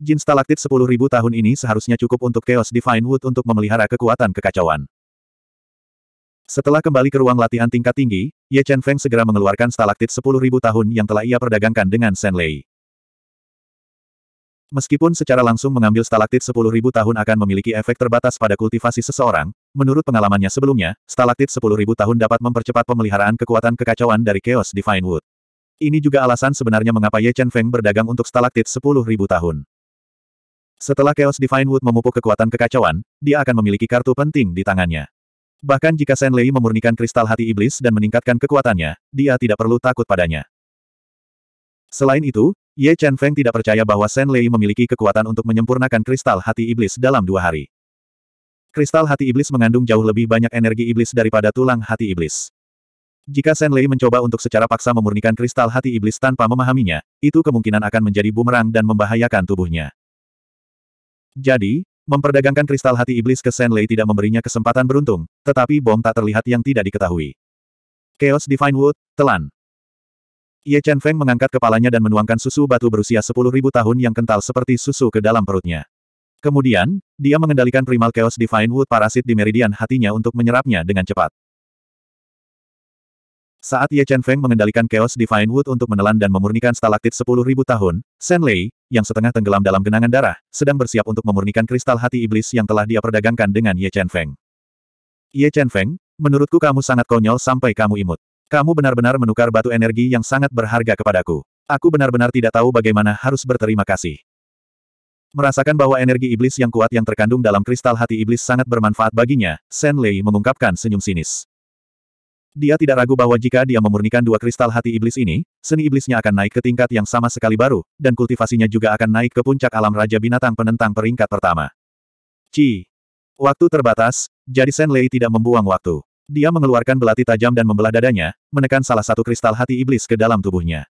Jin stalaktit 10.000 tahun ini seharusnya cukup untuk Chaos Divine Wood untuk memelihara kekuatan kekacauan. Setelah kembali ke ruang latihan tingkat tinggi, Ye Chen Feng segera mengeluarkan stalaktit 10.000 tahun yang telah ia perdagangkan dengan Shen Lei. Meskipun secara langsung mengambil stalaktit 10.000 tahun akan memiliki efek terbatas pada kultivasi seseorang, menurut pengalamannya sebelumnya, stalaktit 10.000 tahun dapat mempercepat pemeliharaan kekuatan kekacauan dari Chaos Divine Wood. Ini juga alasan sebenarnya mengapa Ye Chen Feng berdagang untuk stalaktit 10.000 tahun. Setelah Chaos Divine Wood memupuk kekuatan kekacauan, dia akan memiliki kartu penting di tangannya. Bahkan jika Shen Lei memurnikan kristal hati iblis dan meningkatkan kekuatannya, dia tidak perlu takut padanya. Selain itu, Ye Chen Feng tidak percaya bahwa Shen Lei memiliki kekuatan untuk menyempurnakan kristal hati iblis dalam dua hari. Kristal hati iblis mengandung jauh lebih banyak energi iblis daripada tulang hati iblis. Jika Shen Lei mencoba untuk secara paksa memurnikan kristal hati iblis tanpa memahaminya, itu kemungkinan akan menjadi bumerang dan membahayakan tubuhnya. Jadi, memperdagangkan kristal hati iblis ke Shen Lei tidak memberinya kesempatan beruntung, tetapi bom tak terlihat yang tidak diketahui. Chaos Divine Wood, telan. Ye Chen Feng mengangkat kepalanya dan menuangkan susu batu berusia 10.000 tahun yang kental seperti susu ke dalam perutnya. Kemudian, dia mengendalikan primal chaos divine wood parasit di meridian hatinya untuk menyerapnya dengan cepat. Saat Ye Chen Feng mengendalikan Chaos Divine Wood untuk menelan dan memurnikan stalaktit 10.000 tahun, Shen Lei, yang setengah tenggelam dalam genangan darah, sedang bersiap untuk memurnikan kristal hati iblis yang telah dia perdagangkan dengan Ye Chen Feng. Ye Chen Feng, menurutku kamu sangat konyol sampai kamu imut. Kamu benar-benar menukar batu energi yang sangat berharga kepadaku. Aku benar-benar tidak tahu bagaimana harus berterima kasih. Merasakan bahwa energi iblis yang kuat yang terkandung dalam kristal hati iblis sangat bermanfaat baginya, Shen Lei mengungkapkan senyum sinis. Dia tidak ragu bahwa jika dia memurnikan dua kristal hati iblis ini, seni iblisnya akan naik ke tingkat yang sama sekali baru, dan kultivasinya juga akan naik ke puncak alam Raja Binatang penentang peringkat pertama. Ci. Waktu terbatas, jadi Shen Lei tidak membuang waktu. Dia mengeluarkan belati tajam dan membelah dadanya, menekan salah satu kristal hati iblis ke dalam tubuhnya.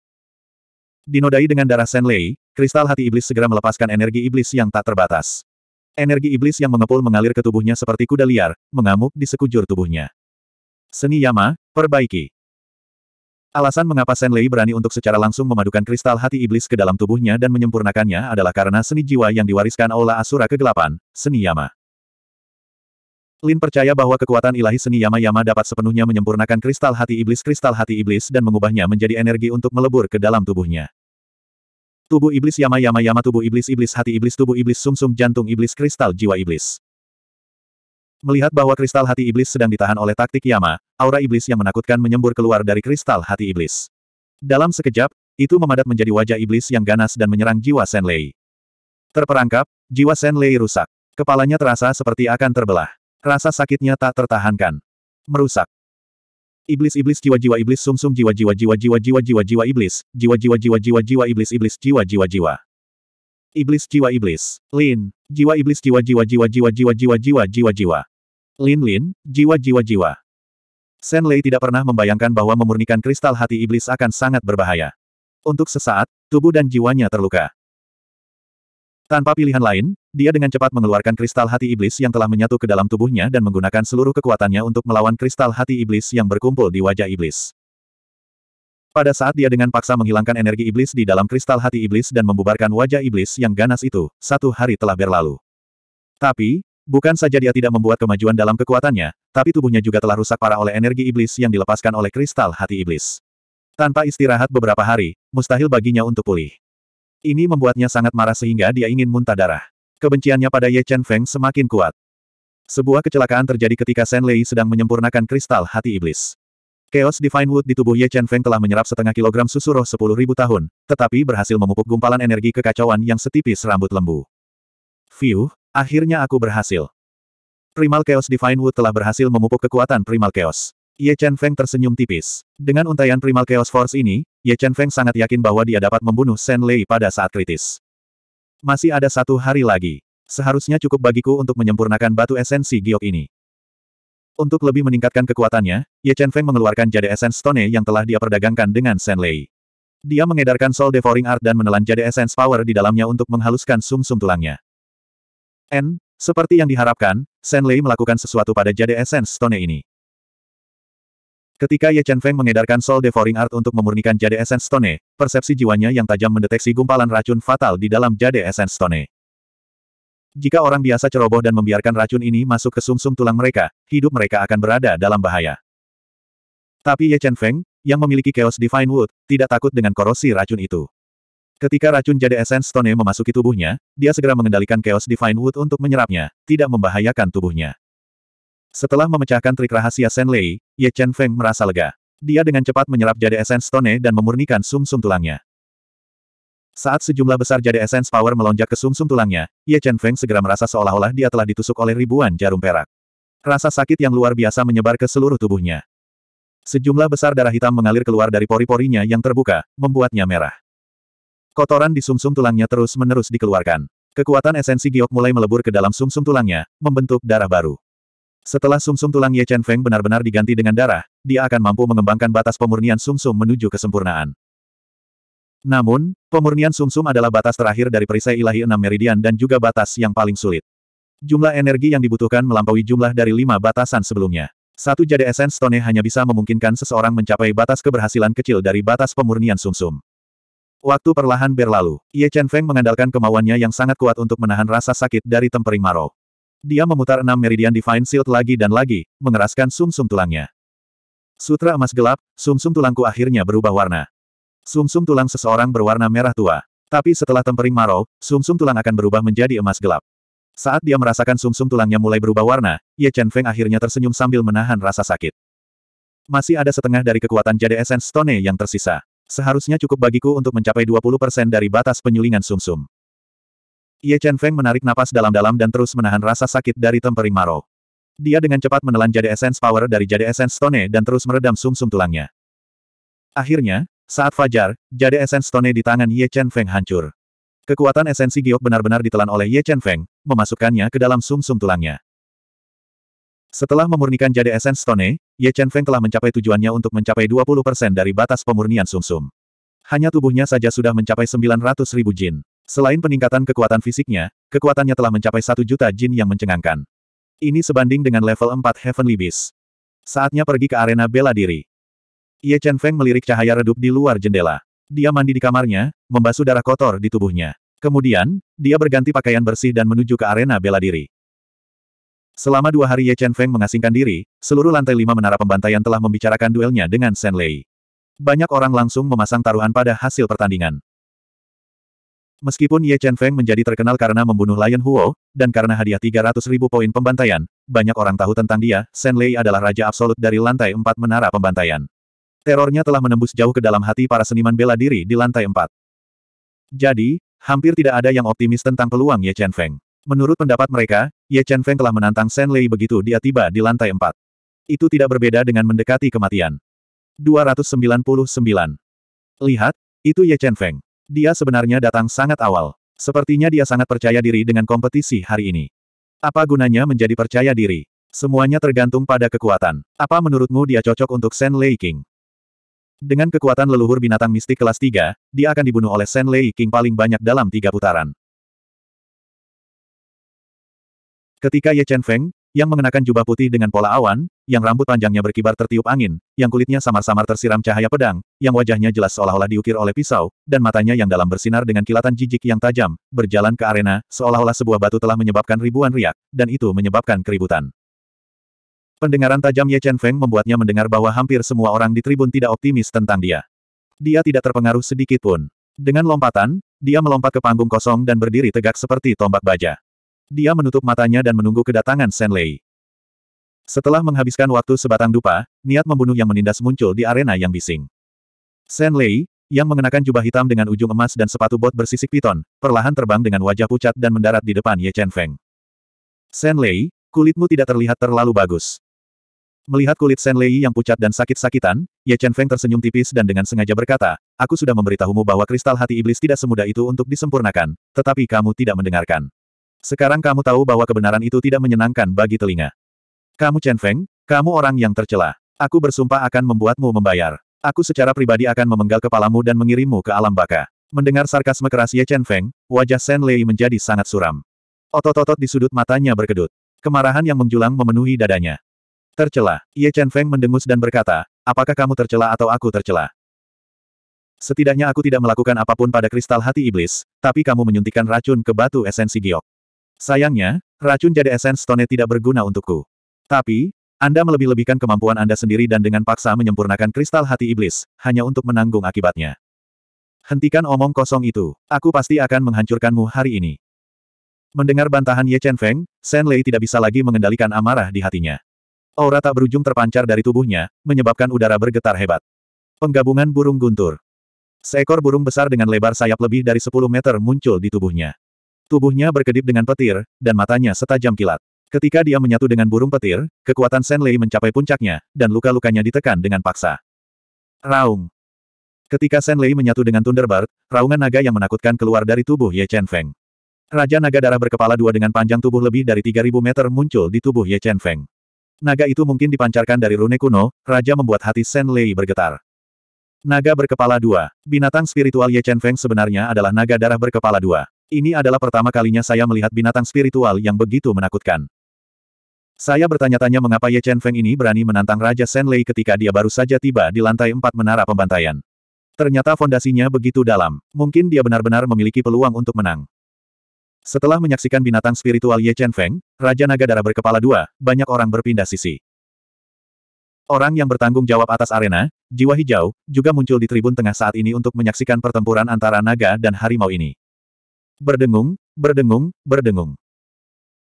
Dinodai dengan darah Shen Lei, kristal hati iblis segera melepaskan energi iblis yang tak terbatas. Energi iblis yang mengepul mengalir ke tubuhnya seperti kuda liar, mengamuk di sekujur tubuhnya. Seni Yama, perbaiki. Alasan mengapa Shen Lei berani untuk secara langsung memadukan kristal hati iblis ke dalam tubuhnya dan menyempurnakannya adalah karena seni jiwa yang diwariskan oleh Asura Kegelapan, Seni Yama. Lin percaya bahwa kekuatan ilahi seni Yama-Yama dapat sepenuhnya menyempurnakan kristal hati iblis-kristal hati iblis dan mengubahnya menjadi energi untuk melebur ke dalam tubuhnya. Tubuh iblis Yama-Yama-Yama tubuh iblis-iblis hati iblis tubuh iblis sumsum -sum jantung iblis kristal jiwa iblis. Melihat bahwa kristal hati iblis sedang ditahan oleh taktik Yama, aura iblis yang menakutkan menyembur keluar dari kristal hati iblis. Dalam sekejap, itu memadat menjadi wajah iblis yang ganas dan menyerang jiwa Senlei. Terperangkap, jiwa Senlei rusak. Kepalanya terasa seperti akan terbelah. Rasa sakitnya tak tertahankan. Merusak. Iblis-iblis jiwa-jiwa iblis sumsum jiwa-jiwa jiwa-jiwa jiwa-jiwa jiwa iblis, jiwa-jiwa jiwa-jiwa jiwa iblis iblis jiwa-jiwa jiwa. Iblis jiwa iblis, Lin, jiwa iblis jiwa-jiwa jiwa-jiwa jiwa-jiwa jiwa-jiwa jiwa-jiwa. Lin Lin, jiwa-jiwa-jiwa. Shen Lei tidak pernah membayangkan bahwa memurnikan kristal hati iblis akan sangat berbahaya. Untuk sesaat, tubuh dan jiwanya terluka. Tanpa pilihan lain, dia dengan cepat mengeluarkan kristal hati iblis yang telah menyatu ke dalam tubuhnya dan menggunakan seluruh kekuatannya untuk melawan kristal hati iblis yang berkumpul di wajah iblis. Pada saat dia dengan paksa menghilangkan energi iblis di dalam kristal hati iblis dan membubarkan wajah iblis yang ganas itu, satu hari telah berlalu. Tapi, Bukan saja dia tidak membuat kemajuan dalam kekuatannya, tapi tubuhnya juga telah rusak parah oleh energi iblis yang dilepaskan oleh kristal hati iblis. Tanpa istirahat beberapa hari, mustahil baginya untuk pulih. Ini membuatnya sangat marah sehingga dia ingin muntah darah. Kebenciannya pada Ye Chen Feng semakin kuat. Sebuah kecelakaan terjadi ketika Shen Lei sedang menyempurnakan kristal hati iblis. Chaos Divine Wood di tubuh Ye Chen Feng telah menyerap setengah kilogram susu roh sepuluh ribu tahun, tetapi berhasil memupuk gumpalan energi kekacauan yang setipis rambut lembu. Fiuh, Akhirnya aku berhasil. Primal Chaos Divine Wood telah berhasil memupuk kekuatan Primal Chaos. Ye Chen Feng tersenyum tipis. Dengan untayan Primal Chaos Force ini, Ye Chen Feng sangat yakin bahwa dia dapat membunuh Shen Lei pada saat kritis. Masih ada satu hari lagi. Seharusnya cukup bagiku untuk menyempurnakan batu esensi giok ini. Untuk lebih meningkatkan kekuatannya, Ye Chen Feng mengeluarkan jade essence stone yang telah dia perdagangkan dengan Shen Lei. Dia mengedarkan Soul Devouring Art dan menelan jade essence power di dalamnya untuk menghaluskan sum-sum tulangnya. N, seperti yang diharapkan, Shen Lei melakukan sesuatu pada jade essence stone ini. Ketika Ye Chen Feng mengedarkan Soul Devouring Art untuk memurnikan jade essence stone, persepsi jiwanya yang tajam mendeteksi gumpalan racun fatal di dalam jade essence stone. Jika orang biasa ceroboh dan membiarkan racun ini masuk ke sumsum -sum tulang mereka, hidup mereka akan berada dalam bahaya. Tapi Ye Chen Feng, yang memiliki Chaos Divine Wood, tidak takut dengan korosi racun itu. Ketika racun jade Essence Stone memasuki tubuhnya, dia segera mengendalikan Chaos Divine Wood untuk menyerapnya, tidak membahayakan tubuhnya. Setelah memecahkan trik rahasia Shen Lei, Ye Chen Feng merasa lega. Dia dengan cepat menyerap jade Essence Stone dan memurnikan sumsum -sum tulangnya. Saat sejumlah besar jade Essence Power melonjak ke sumsum -sum tulangnya, Ye Chen Feng segera merasa seolah-olah dia telah ditusuk oleh ribuan jarum perak. Rasa sakit yang luar biasa menyebar ke seluruh tubuhnya. Sejumlah besar darah hitam mengalir keluar dari pori-porinya yang terbuka, membuatnya merah. Kotoran di sumsum -sum tulangnya terus-menerus dikeluarkan. Kekuatan esensi giok mulai melebur ke dalam sumsum -sum tulangnya, membentuk darah baru. Setelah sumsum -sum tulang Ye Chen Feng benar-benar diganti dengan darah, dia akan mampu mengembangkan batas pemurnian sumsum menuju kesempurnaan. Namun, pemurnian sumsum adalah batas terakhir dari perisai ilahi enam meridian dan juga batas yang paling sulit. Jumlah energi yang dibutuhkan melampaui jumlah dari lima batasan sebelumnya. Satu jade esens stone hanya bisa memungkinkan seseorang mencapai batas keberhasilan kecil dari batas pemurnian sumsum. Waktu perlahan berlalu, Ye Chen Feng mengandalkan kemauannya yang sangat kuat untuk menahan rasa sakit dari tempering Maro. Dia memutar enam meridian Divine Shield lagi dan lagi, mengeraskan sumsum -sum tulangnya. Sutra emas gelap, sumsum -sum tulangku akhirnya berubah warna. Sumsum -sum tulang seseorang berwarna merah tua. Tapi setelah tempering Maro, sumsum tulang akan berubah menjadi emas gelap. Saat dia merasakan sumsum -sum tulangnya mulai berubah warna, Ye Chen Feng akhirnya tersenyum sambil menahan rasa sakit. Masih ada setengah dari kekuatan jade essence stone yang tersisa. Seharusnya cukup bagiku untuk mencapai 20% dari batas penyulingan sumsum. -sum. Ye Chen Feng menarik napas dalam-dalam dan terus menahan rasa sakit dari tempering maro. Dia dengan cepat menelan jade essence power dari jade essence stone dan terus meredam sumsum -sum tulangnya. Akhirnya, saat fajar, jade essence stone di tangan Ye Chen Feng hancur. Kekuatan esensi giok benar-benar ditelan oleh Ye Chen Feng, memasukkannya ke dalam sumsum -sum tulangnya. Setelah memurnikan jade essence stone, Ye Chen Feng telah mencapai tujuannya untuk mencapai 20% dari batas pemurnian sumsum. -sum. Hanya tubuhnya saja sudah mencapai 900 ribu jin. Selain peningkatan kekuatan fisiknya, kekuatannya telah mencapai 1 juta jin yang mencengangkan. Ini sebanding dengan level 4 Heavenly Beast. Saatnya pergi ke arena bela diri. Ye Chen Feng melirik cahaya redup di luar jendela. Dia mandi di kamarnya, membasuh darah kotor di tubuhnya. Kemudian, dia berganti pakaian bersih dan menuju ke arena bela diri. Selama dua hari Ye Chen Feng mengasingkan diri, seluruh lantai lima menara pembantaian telah membicarakan duelnya dengan Shen Lei. Banyak orang langsung memasang taruhan pada hasil pertandingan. Meskipun Ye Chen Feng menjadi terkenal karena membunuh Lion Huo, dan karena hadiah 300 ribu poin pembantaian, banyak orang tahu tentang dia, Shen Lei adalah raja absolut dari lantai empat menara pembantaian. Terornya telah menembus jauh ke dalam hati para seniman bela diri di lantai empat. Jadi, hampir tidak ada yang optimis tentang peluang Ye Chen Feng. Menurut pendapat mereka, Ye Chen Feng telah menantang Shen Lei begitu dia tiba di lantai empat. Itu tidak berbeda dengan mendekati kematian. 299. Lihat, itu Ye Chen Feng. Dia sebenarnya datang sangat awal. Sepertinya dia sangat percaya diri dengan kompetisi hari ini. Apa gunanya menjadi percaya diri? Semuanya tergantung pada kekuatan. Apa menurutmu dia cocok untuk Shen Lei King? Dengan kekuatan leluhur binatang mistik kelas 3, dia akan dibunuh oleh Shen Lei King paling banyak dalam tiga putaran. Ketika Ye Chen Feng, yang mengenakan jubah putih dengan pola awan, yang rambut panjangnya berkibar tertiup angin, yang kulitnya samar-samar tersiram cahaya pedang, yang wajahnya jelas seolah-olah diukir oleh pisau, dan matanya yang dalam bersinar dengan kilatan jijik yang tajam, berjalan ke arena, seolah-olah sebuah batu telah menyebabkan ribuan riak, dan itu menyebabkan keributan. Pendengaran tajam Ye Chen Feng membuatnya mendengar bahwa hampir semua orang di tribun tidak optimis tentang dia. Dia tidak terpengaruh sedikit pun. Dengan lompatan, dia melompat ke panggung kosong dan berdiri tegak seperti tombak baja. Dia menutup matanya dan menunggu kedatangan Shen Lei. Setelah menghabiskan waktu sebatang dupa, niat membunuh yang menindas muncul di arena yang bising. Shen Lei, yang mengenakan jubah hitam dengan ujung emas dan sepatu bot bersisik piton, perlahan terbang dengan wajah pucat dan mendarat di depan Ye Chen Feng. Shen Lei, kulitmu tidak terlihat terlalu bagus. Melihat kulit Shen Lei yang pucat dan sakit-sakitan, Ye Chen Feng tersenyum tipis dan dengan sengaja berkata, Aku sudah memberitahumu bahwa kristal hati iblis tidak semudah itu untuk disempurnakan, tetapi kamu tidak mendengarkan. Sekarang kamu tahu bahwa kebenaran itu tidak menyenangkan bagi telinga. Kamu Chen Feng, kamu orang yang tercela. Aku bersumpah akan membuatmu membayar. Aku secara pribadi akan memenggal kepalamu dan mengirimmu ke alam baka. Mendengar sarkasme keras Ye Chen Feng, wajah Shen Lei menjadi sangat suram. Otot-otot di sudut matanya berkedut. Kemarahan yang menjulang memenuhi dadanya. Tercela, Ye Chen Feng mendengus dan berkata, apakah kamu tercela atau aku tercela? Setidaknya aku tidak melakukan apapun pada kristal hati iblis, tapi kamu menyuntikkan racun ke batu esensi giok. Sayangnya, racun jade esens Stone tidak berguna untukku. Tapi, Anda melebih-lebihkan kemampuan Anda sendiri dan dengan paksa menyempurnakan kristal hati iblis, hanya untuk menanggung akibatnya. Hentikan omong kosong itu, aku pasti akan menghancurkanmu hari ini. Mendengar bantahan Ye Chen Feng, Shen Lei tidak bisa lagi mengendalikan amarah di hatinya. Aura tak berujung terpancar dari tubuhnya, menyebabkan udara bergetar hebat. Penggabungan burung guntur. Seekor burung besar dengan lebar sayap lebih dari 10 meter muncul di tubuhnya. Tubuhnya berkedip dengan petir, dan matanya setajam kilat. Ketika dia menyatu dengan burung petir, kekuatan Lei mencapai puncaknya, dan luka-lukanya ditekan dengan paksa. Raung. Ketika Lei menyatu dengan Thunderbird, raungan naga yang menakutkan keluar dari tubuh Ye Chen Feng. Raja naga darah berkepala dua dengan panjang tubuh lebih dari 3000 meter muncul di tubuh Ye Chen Feng. Naga itu mungkin dipancarkan dari rune kuno, raja membuat hati Lei bergetar. Naga berkepala dua. Binatang spiritual Ye Chen Feng sebenarnya adalah naga darah berkepala dua. Ini adalah pertama kalinya saya melihat binatang spiritual yang begitu menakutkan. Saya bertanya-tanya mengapa Ye Chen Feng ini berani menantang Raja Shen Lei ketika dia baru saja tiba di lantai empat menara pembantaian. Ternyata fondasinya begitu dalam. Mungkin dia benar-benar memiliki peluang untuk menang. Setelah menyaksikan binatang spiritual Ye Chen Feng, Raja Naga Darah berkepala dua, banyak orang berpindah sisi. Orang yang bertanggung jawab atas arena, Jiwa Hijau, juga muncul di tribun tengah saat ini untuk menyaksikan pertempuran antara naga dan harimau ini. Berdengung, berdengung, berdengung.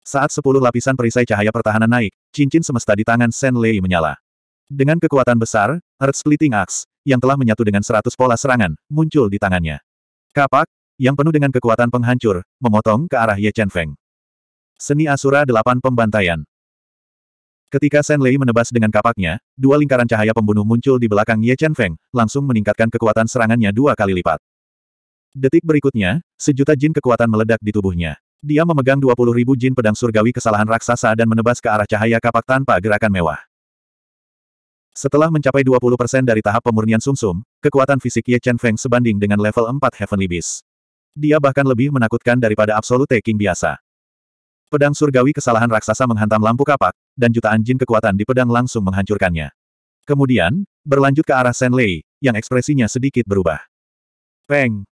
Saat sepuluh lapisan perisai cahaya pertahanan naik, cincin semesta di tangan Shen Lei menyala. Dengan kekuatan besar, Earth Splitting Axe, yang telah menyatu dengan seratus pola serangan, muncul di tangannya. Kapak, yang penuh dengan kekuatan penghancur, memotong ke arah Ye Chen Feng. Seni Asura Delapan Pembantaian Ketika Shen Lei menebas dengan kapaknya, dua lingkaran cahaya pembunuh muncul di belakang Ye Chen Feng, langsung meningkatkan kekuatan serangannya dua kali lipat. Detik berikutnya, sejuta jin kekuatan meledak di tubuhnya. Dia memegang dua puluh ribu jin pedang surgawi kesalahan raksasa dan menebas ke arah cahaya kapak tanpa gerakan mewah. Setelah mencapai 20% dari tahap pemurnian sumsum, -sum, kekuatan fisik Ye Chen Feng sebanding dengan level 4 Heavenly Beast. Dia bahkan lebih menakutkan daripada Absolute King biasa. Pedang surgawi kesalahan raksasa menghantam lampu kapak, dan jutaan jin kekuatan di pedang langsung menghancurkannya. Kemudian, berlanjut ke arah Shen Lei, yang ekspresinya sedikit berubah. Peng!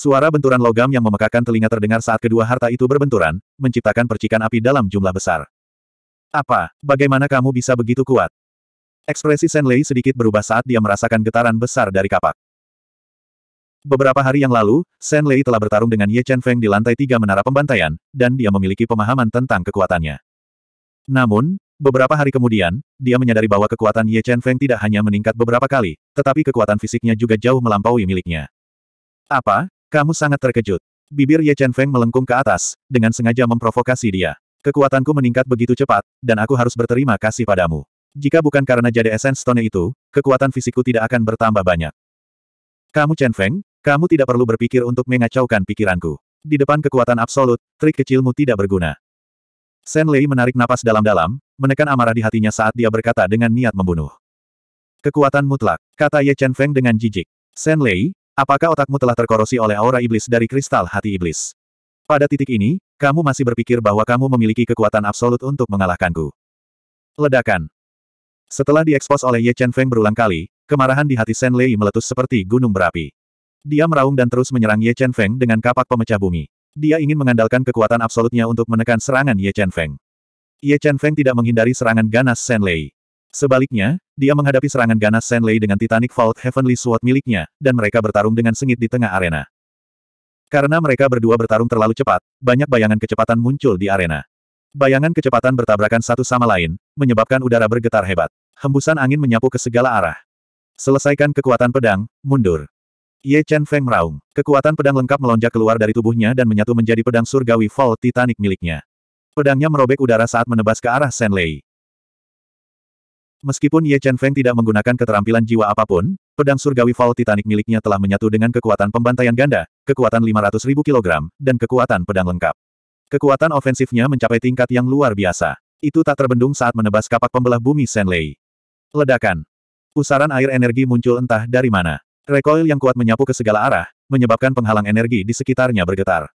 Suara benturan logam yang memekakan telinga terdengar saat kedua harta itu berbenturan, menciptakan percikan api dalam jumlah besar. Apa, bagaimana kamu bisa begitu kuat? Ekspresi Shen Lei sedikit berubah saat dia merasakan getaran besar dari kapak. Beberapa hari yang lalu, Shen Lei telah bertarung dengan Ye Chen Feng di lantai tiga menara pembantaian, dan dia memiliki pemahaman tentang kekuatannya. Namun, beberapa hari kemudian, dia menyadari bahwa kekuatan Ye Chen Feng tidak hanya meningkat beberapa kali, tetapi kekuatan fisiknya juga jauh melampaui miliknya. Apa, kamu sangat terkejut. Bibir Ye Chen Feng melengkung ke atas, dengan sengaja memprovokasi dia. Kekuatanku meningkat begitu cepat, dan aku harus berterima kasih padamu. Jika bukan karena jade essence stone itu, kekuatan fisikku tidak akan bertambah banyak. Kamu Chen Feng, kamu tidak perlu berpikir untuk mengacaukan pikiranku. Di depan kekuatan absolut, trik kecilmu tidak berguna. Shen Lei menarik napas dalam-dalam, menekan amarah di hatinya saat dia berkata dengan niat membunuh. Kekuatan mutlak, kata Ye Chen Feng dengan jijik. Shen Lei, Apakah otakmu telah terkorosi oleh aura iblis dari kristal hati iblis? Pada titik ini, kamu masih berpikir bahwa kamu memiliki kekuatan absolut untuk mengalahkanku. Ledakan. Setelah diekspos oleh Ye Chen Feng berulang kali, kemarahan di hati Shen Lei meletus seperti gunung berapi. Dia meraung dan terus menyerang Ye Chen Feng dengan kapak pemecah bumi. Dia ingin mengandalkan kekuatan absolutnya untuk menekan serangan Ye Chen Feng. Ye Chen Feng tidak menghindari serangan ganas Shen Lei. Sebaliknya, dia menghadapi serangan ganas Senlei dengan Titanic Vault Heavenly Sword miliknya, dan mereka bertarung dengan sengit di tengah arena. Karena mereka berdua bertarung terlalu cepat, banyak bayangan kecepatan muncul di arena. Bayangan kecepatan bertabrakan satu sama lain, menyebabkan udara bergetar hebat. Hembusan angin menyapu ke segala arah. Selesaikan kekuatan pedang, mundur. Ye Chen Feng meraung. Kekuatan pedang lengkap melonjak keluar dari tubuhnya dan menyatu menjadi pedang surgawi Vault Titanic miliknya. Pedangnya merobek udara saat menebas ke arah Senlei. Meskipun Ye Chen Feng tidak menggunakan keterampilan jiwa apapun, pedang surgawi Fall Titanic miliknya telah menyatu dengan kekuatan pembantaian ganda, kekuatan 500.000 kg, dan kekuatan pedang lengkap. Kekuatan ofensifnya mencapai tingkat yang luar biasa. Itu tak terbendung saat menebas kapak pembelah bumi Senlei. Ledakan. Pusaran air energi muncul entah dari mana. Recoil yang kuat menyapu ke segala arah, menyebabkan penghalang energi di sekitarnya bergetar.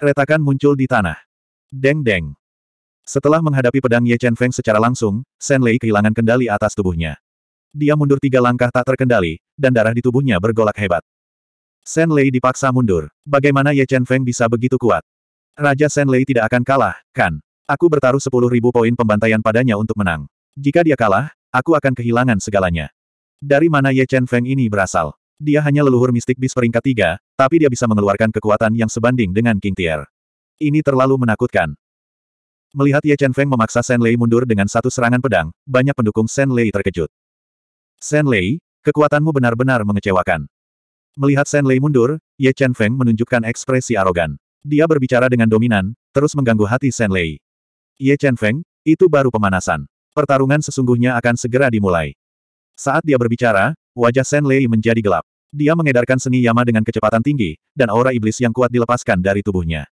Retakan muncul di tanah. Deng-deng. Setelah menghadapi pedang Ye Chen Feng secara langsung, Shen Lei kehilangan kendali atas tubuhnya. Dia mundur tiga langkah tak terkendali, dan darah di tubuhnya bergolak hebat. Shen Lei dipaksa mundur. Bagaimana Ye Chen Feng bisa begitu kuat? Raja Shen Lei tidak akan kalah, kan? Aku bertaruh sepuluh ribu poin pembantaian padanya untuk menang. Jika dia kalah, aku akan kehilangan segalanya. Dari mana Ye Chen Feng ini berasal? Dia hanya leluhur mistik bis peringkat tiga, tapi dia bisa mengeluarkan kekuatan yang sebanding dengan King Tier. Ini terlalu menakutkan. Melihat Ye Chen Feng memaksa Shen Lei mundur dengan satu serangan pedang, banyak pendukung Shen Lei terkejut. Shen Lei, kekuatanmu benar-benar mengecewakan. Melihat Shen Lei mundur, Ye Chen Feng menunjukkan ekspresi arogan. Dia berbicara dengan dominan, terus mengganggu hati Shen Lei. Ye Chen Feng, itu baru pemanasan. Pertarungan sesungguhnya akan segera dimulai. Saat dia berbicara, wajah Shen Lei menjadi gelap. Dia mengedarkan seni Yama dengan kecepatan tinggi, dan aura iblis yang kuat dilepaskan dari tubuhnya.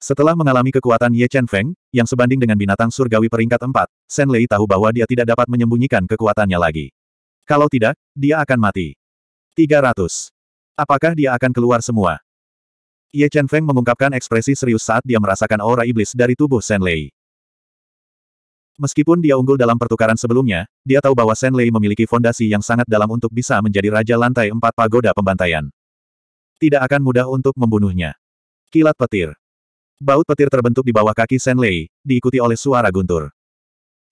Setelah mengalami kekuatan Ye Chen Feng, yang sebanding dengan binatang surgawi peringkat 4, Shen Lei tahu bahwa dia tidak dapat menyembunyikan kekuatannya lagi. Kalau tidak, dia akan mati. 300. Apakah dia akan keluar semua? Ye Chen Feng mengungkapkan ekspresi serius saat dia merasakan aura iblis dari tubuh Shen Lei. Meskipun dia unggul dalam pertukaran sebelumnya, dia tahu bahwa Shen Lei memiliki fondasi yang sangat dalam untuk bisa menjadi raja lantai empat pagoda pembantaian. Tidak akan mudah untuk membunuhnya. Kilat petir. Baut petir terbentuk di bawah kaki Shen Lei, diikuti oleh suara guntur.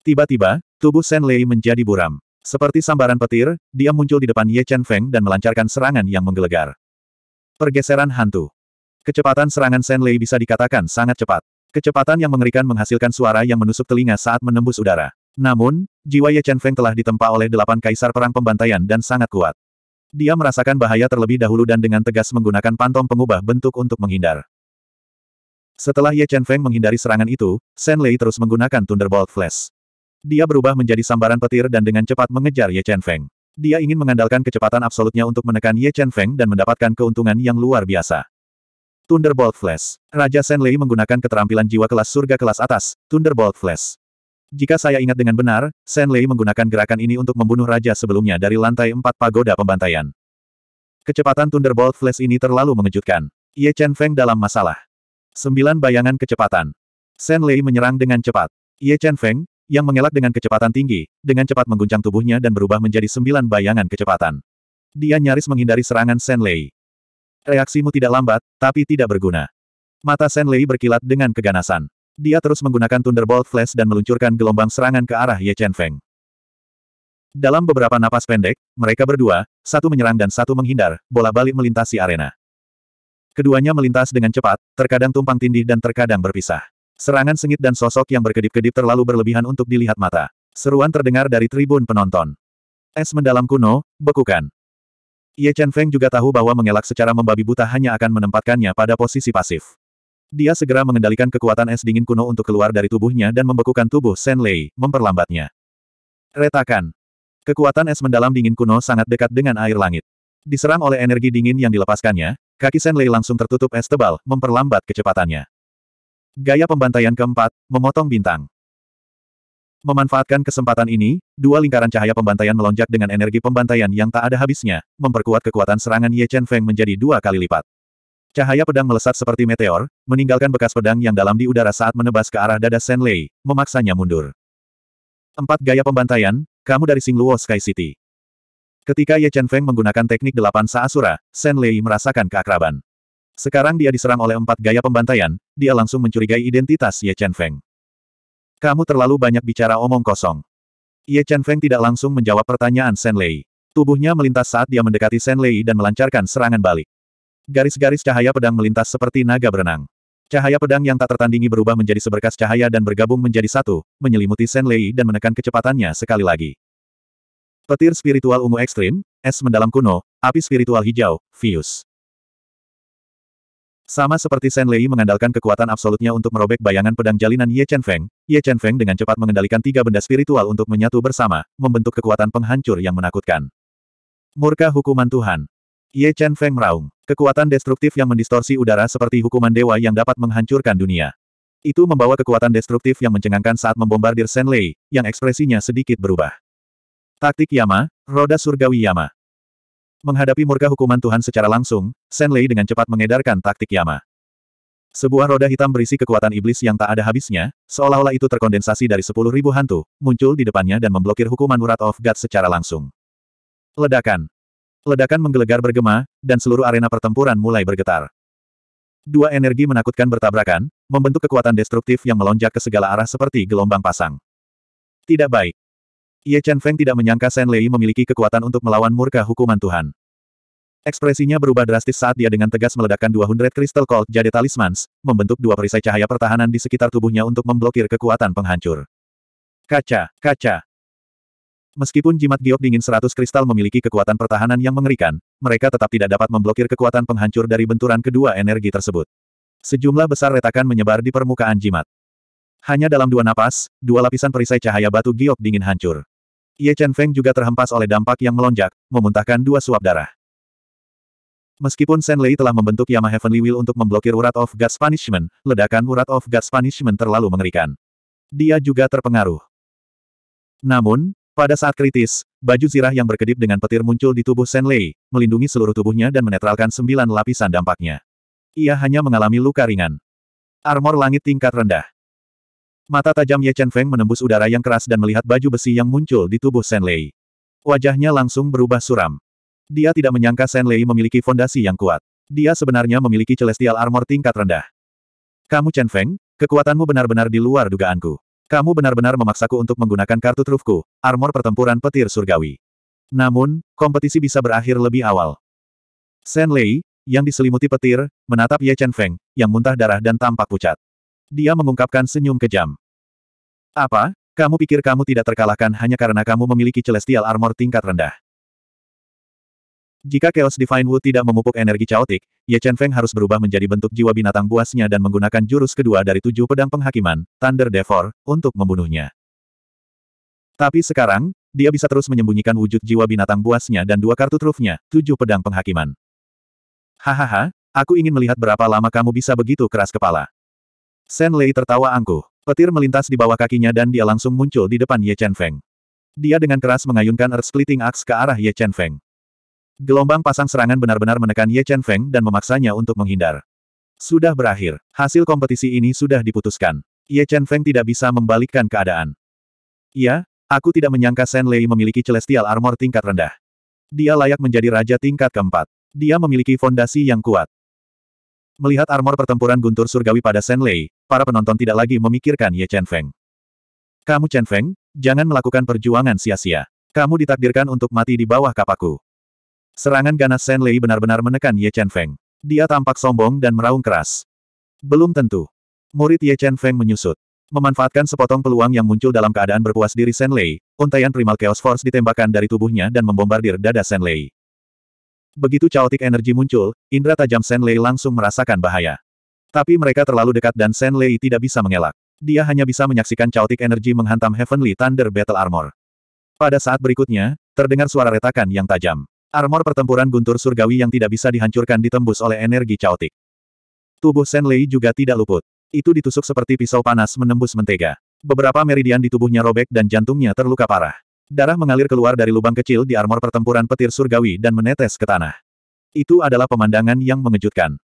Tiba-tiba, tubuh Shen Lei menjadi buram. Seperti sambaran petir, dia muncul di depan Ye Chen Feng dan melancarkan serangan yang menggelegar. Pergeseran hantu. Kecepatan serangan Shen Lei bisa dikatakan sangat cepat. Kecepatan yang mengerikan menghasilkan suara yang menusuk telinga saat menembus udara. Namun, jiwa Ye Chen Feng telah ditempa oleh delapan kaisar perang pembantaian dan sangat kuat. Dia merasakan bahaya terlebih dahulu dan dengan tegas menggunakan pantom pengubah bentuk untuk menghindar. Setelah Ye Chen Feng menghindari serangan itu, Shen Lei terus menggunakan Thunderbolt Flash. Dia berubah menjadi sambaran petir dan dengan cepat mengejar Ye Chen Feng. Dia ingin mengandalkan kecepatan absolutnya untuk menekan Ye Chen Feng dan mendapatkan keuntungan yang luar biasa. Thunderbolt Flash. Raja Shen Lei menggunakan keterampilan jiwa kelas surga kelas atas, Thunderbolt Flash. Jika saya ingat dengan benar, Shen Lei menggunakan gerakan ini untuk membunuh raja sebelumnya dari lantai empat pagoda pembantaian. Kecepatan Thunderbolt Flash ini terlalu mengejutkan. Ye Chen Feng dalam masalah. Sembilan bayangan kecepatan. Shen Lei menyerang dengan cepat. Ye Chen Feng, yang mengelak dengan kecepatan tinggi, dengan cepat mengguncang tubuhnya dan berubah menjadi sembilan bayangan kecepatan. Dia nyaris menghindari serangan Shen Lei. Reaksimu tidak lambat, tapi tidak berguna. Mata Shen Lei berkilat dengan keganasan. Dia terus menggunakan Thunderbolt Flash dan meluncurkan gelombang serangan ke arah Ye Chen Feng. Dalam beberapa napas pendek, mereka berdua, satu menyerang dan satu menghindar, bola balik melintasi arena. Keduanya melintas dengan cepat, terkadang tumpang tindih dan terkadang berpisah. Serangan sengit dan sosok yang berkedip-kedip terlalu berlebihan untuk dilihat mata. Seruan terdengar dari tribun penonton. Es mendalam kuno, bekukan. Ye Chen Feng juga tahu bahwa mengelak secara membabi buta hanya akan menempatkannya pada posisi pasif. Dia segera mengendalikan kekuatan es dingin kuno untuk keluar dari tubuhnya dan membekukan tubuh Shen Lei, memperlambatnya. Retakan. Kekuatan es mendalam dingin kuno sangat dekat dengan air langit. Diserang oleh energi dingin yang dilepaskannya, Kaki Sen Lei langsung tertutup es tebal, memperlambat kecepatannya. Gaya pembantaian keempat, memotong bintang. Memanfaatkan kesempatan ini, dua lingkaran cahaya pembantaian melonjak dengan energi pembantaian yang tak ada habisnya, memperkuat kekuatan serangan Ye Chen Feng menjadi dua kali lipat. Cahaya pedang melesat seperti meteor, meninggalkan bekas pedang yang dalam di udara saat menebas ke arah dada Sen Lei, memaksanya mundur. Empat gaya pembantaian, kamu dari Singluo Sky City. Ketika Ye Chen Feng menggunakan teknik delapan Saasura, Shen Lei merasakan keakraban. Sekarang dia diserang oleh empat gaya pembantaian, dia langsung mencurigai identitas Ye Chen Feng. Kamu terlalu banyak bicara omong kosong. Ye Chen Feng tidak langsung menjawab pertanyaan Shen Lei. Tubuhnya melintas saat dia mendekati Shen Lei dan melancarkan serangan balik. Garis-garis cahaya pedang melintas seperti naga berenang. Cahaya pedang yang tak tertandingi berubah menjadi seberkas cahaya dan bergabung menjadi satu, menyelimuti Shen Lei dan menekan kecepatannya sekali lagi. Petir spiritual ungu ekstrim, es mendalam kuno, api spiritual hijau, Fius. Sama seperti Shen Lei mengandalkan kekuatan absolutnya untuk merobek bayangan pedang jalinan Ye Chen Feng, Ye Chen Feng dengan cepat mengendalikan tiga benda spiritual untuk menyatu bersama, membentuk kekuatan penghancur yang menakutkan. Murka hukuman Tuhan. Ye Chen Feng meraung. Kekuatan destruktif yang mendistorsi udara seperti hukuman dewa yang dapat menghancurkan dunia. Itu membawa kekuatan destruktif yang mencengangkan saat membombardir Shen Lei, yang ekspresinya sedikit berubah. Taktik Yama, Roda Surgawi Yama. Menghadapi murka hukuman Tuhan secara langsung, Shen Lei dengan cepat mengedarkan taktik Yama. Sebuah roda hitam berisi kekuatan iblis yang tak ada habisnya, seolah-olah itu terkondensasi dari sepuluh ribu hantu, muncul di depannya dan memblokir hukuman Wrath of God secara langsung. Ledakan. Ledakan menggelegar bergema, dan seluruh arena pertempuran mulai bergetar. Dua energi menakutkan bertabrakan, membentuk kekuatan destruktif yang melonjak ke segala arah seperti gelombang pasang. Tidak baik. Ye Chen Feng tidak menyangka Shen Lei memiliki kekuatan untuk melawan murka hukuman Tuhan. Ekspresinya berubah drastis saat dia dengan tegas meledakkan 200 kristal Cold Jade Talismans, membentuk dua perisai cahaya pertahanan di sekitar tubuhnya untuk memblokir kekuatan penghancur. Kaca, kaca. Meskipun jimat giok dingin 100 kristal memiliki kekuatan pertahanan yang mengerikan, mereka tetap tidak dapat memblokir kekuatan penghancur dari benturan kedua energi tersebut. Sejumlah besar retakan menyebar di permukaan jimat. Hanya dalam dua napas, dua lapisan perisai cahaya batu giok dingin hancur. Ye Chen Feng juga terhempas oleh dampak yang melonjak, memuntahkan dua suap darah. Meskipun Shen Lei telah membentuk Yama Heavenly Will untuk memblokir urat of God's Punishment, ledakan urat of God's Punishment terlalu mengerikan. Dia juga terpengaruh. Namun, pada saat kritis, baju zirah yang berkedip dengan petir muncul di tubuh Shen Lei, melindungi seluruh tubuhnya dan menetralkan sembilan lapisan dampaknya. Ia hanya mengalami luka ringan. Armor langit tingkat rendah. Mata tajam Ye Chen Feng menembus udara yang keras dan melihat baju besi yang muncul di tubuh Shen Lei. Wajahnya langsung berubah suram. Dia tidak menyangka Shen Lei memiliki fondasi yang kuat. Dia sebenarnya memiliki Celestial Armor tingkat rendah. Kamu Chen Feng, kekuatanmu benar-benar di luar dugaanku. Kamu benar-benar memaksaku untuk menggunakan kartu trufku, armor pertempuran petir surgawi. Namun, kompetisi bisa berakhir lebih awal. Shen Lei, yang diselimuti petir, menatap Ye Chen Feng, yang muntah darah dan tampak pucat. Dia mengungkapkan senyum kejam. Apa? Kamu pikir kamu tidak terkalahkan hanya karena kamu memiliki Celestial Armor tingkat rendah? Jika Chaos Divine Wood tidak memupuk energi caotik, Ye Chen Feng harus berubah menjadi bentuk jiwa binatang buasnya dan menggunakan jurus kedua dari tujuh pedang penghakiman, Thunder Devor, untuk membunuhnya. Tapi sekarang, dia bisa terus menyembunyikan wujud jiwa binatang buasnya dan dua kartu trufnya, tujuh pedang penghakiman. Hahaha, aku ingin melihat berapa lama kamu bisa begitu keras kepala. Shen Lei tertawa angkuh. Petir melintas di bawah kakinya dan dia langsung muncul di depan Ye Chen Feng. Dia dengan keras mengayunkan Earth Splitting Axe ke arah Ye Chen Feng. Gelombang pasang serangan benar-benar menekan Ye Chen Feng dan memaksanya untuk menghindar. Sudah berakhir, hasil kompetisi ini sudah diputuskan. Ye Chen Feng tidak bisa membalikkan keadaan. Ya, aku tidak menyangka Shen Lei memiliki Celestial Armor tingkat rendah. Dia layak menjadi raja tingkat keempat. Dia memiliki fondasi yang kuat. Melihat armor pertempuran guntur surgawi pada Shen Lei, para penonton tidak lagi memikirkan Ye Chen Feng. Kamu Chen Feng, jangan melakukan perjuangan sia-sia. Kamu ditakdirkan untuk mati di bawah kapaku. Serangan ganas Shen Lei benar-benar menekan Ye Chen Feng. Dia tampak sombong dan meraung keras. Belum tentu. Murid Ye Chen Feng menyusut. Memanfaatkan sepotong peluang yang muncul dalam keadaan berpuas diri Shen Lei, untaian primal Chaos Force ditembakkan dari tubuhnya dan membombardir dada Shen Lei. Begitu chaotic energi muncul, indra tajam Shen Lei langsung merasakan bahaya. Tapi mereka terlalu dekat dan Shen Lei tidak bisa mengelak. Dia hanya bisa menyaksikan caotik energi menghantam Heavenly Thunder Battle Armor. Pada saat berikutnya, terdengar suara retakan yang tajam. Armor pertempuran guntur surgawi yang tidak bisa dihancurkan ditembus oleh energi caotik. Tubuh Shen Lei juga tidak luput. Itu ditusuk seperti pisau panas menembus mentega. Beberapa meridian di tubuhnya robek dan jantungnya terluka parah. Darah mengalir keluar dari lubang kecil di armor pertempuran petir surgawi dan menetes ke tanah. Itu adalah pemandangan yang mengejutkan.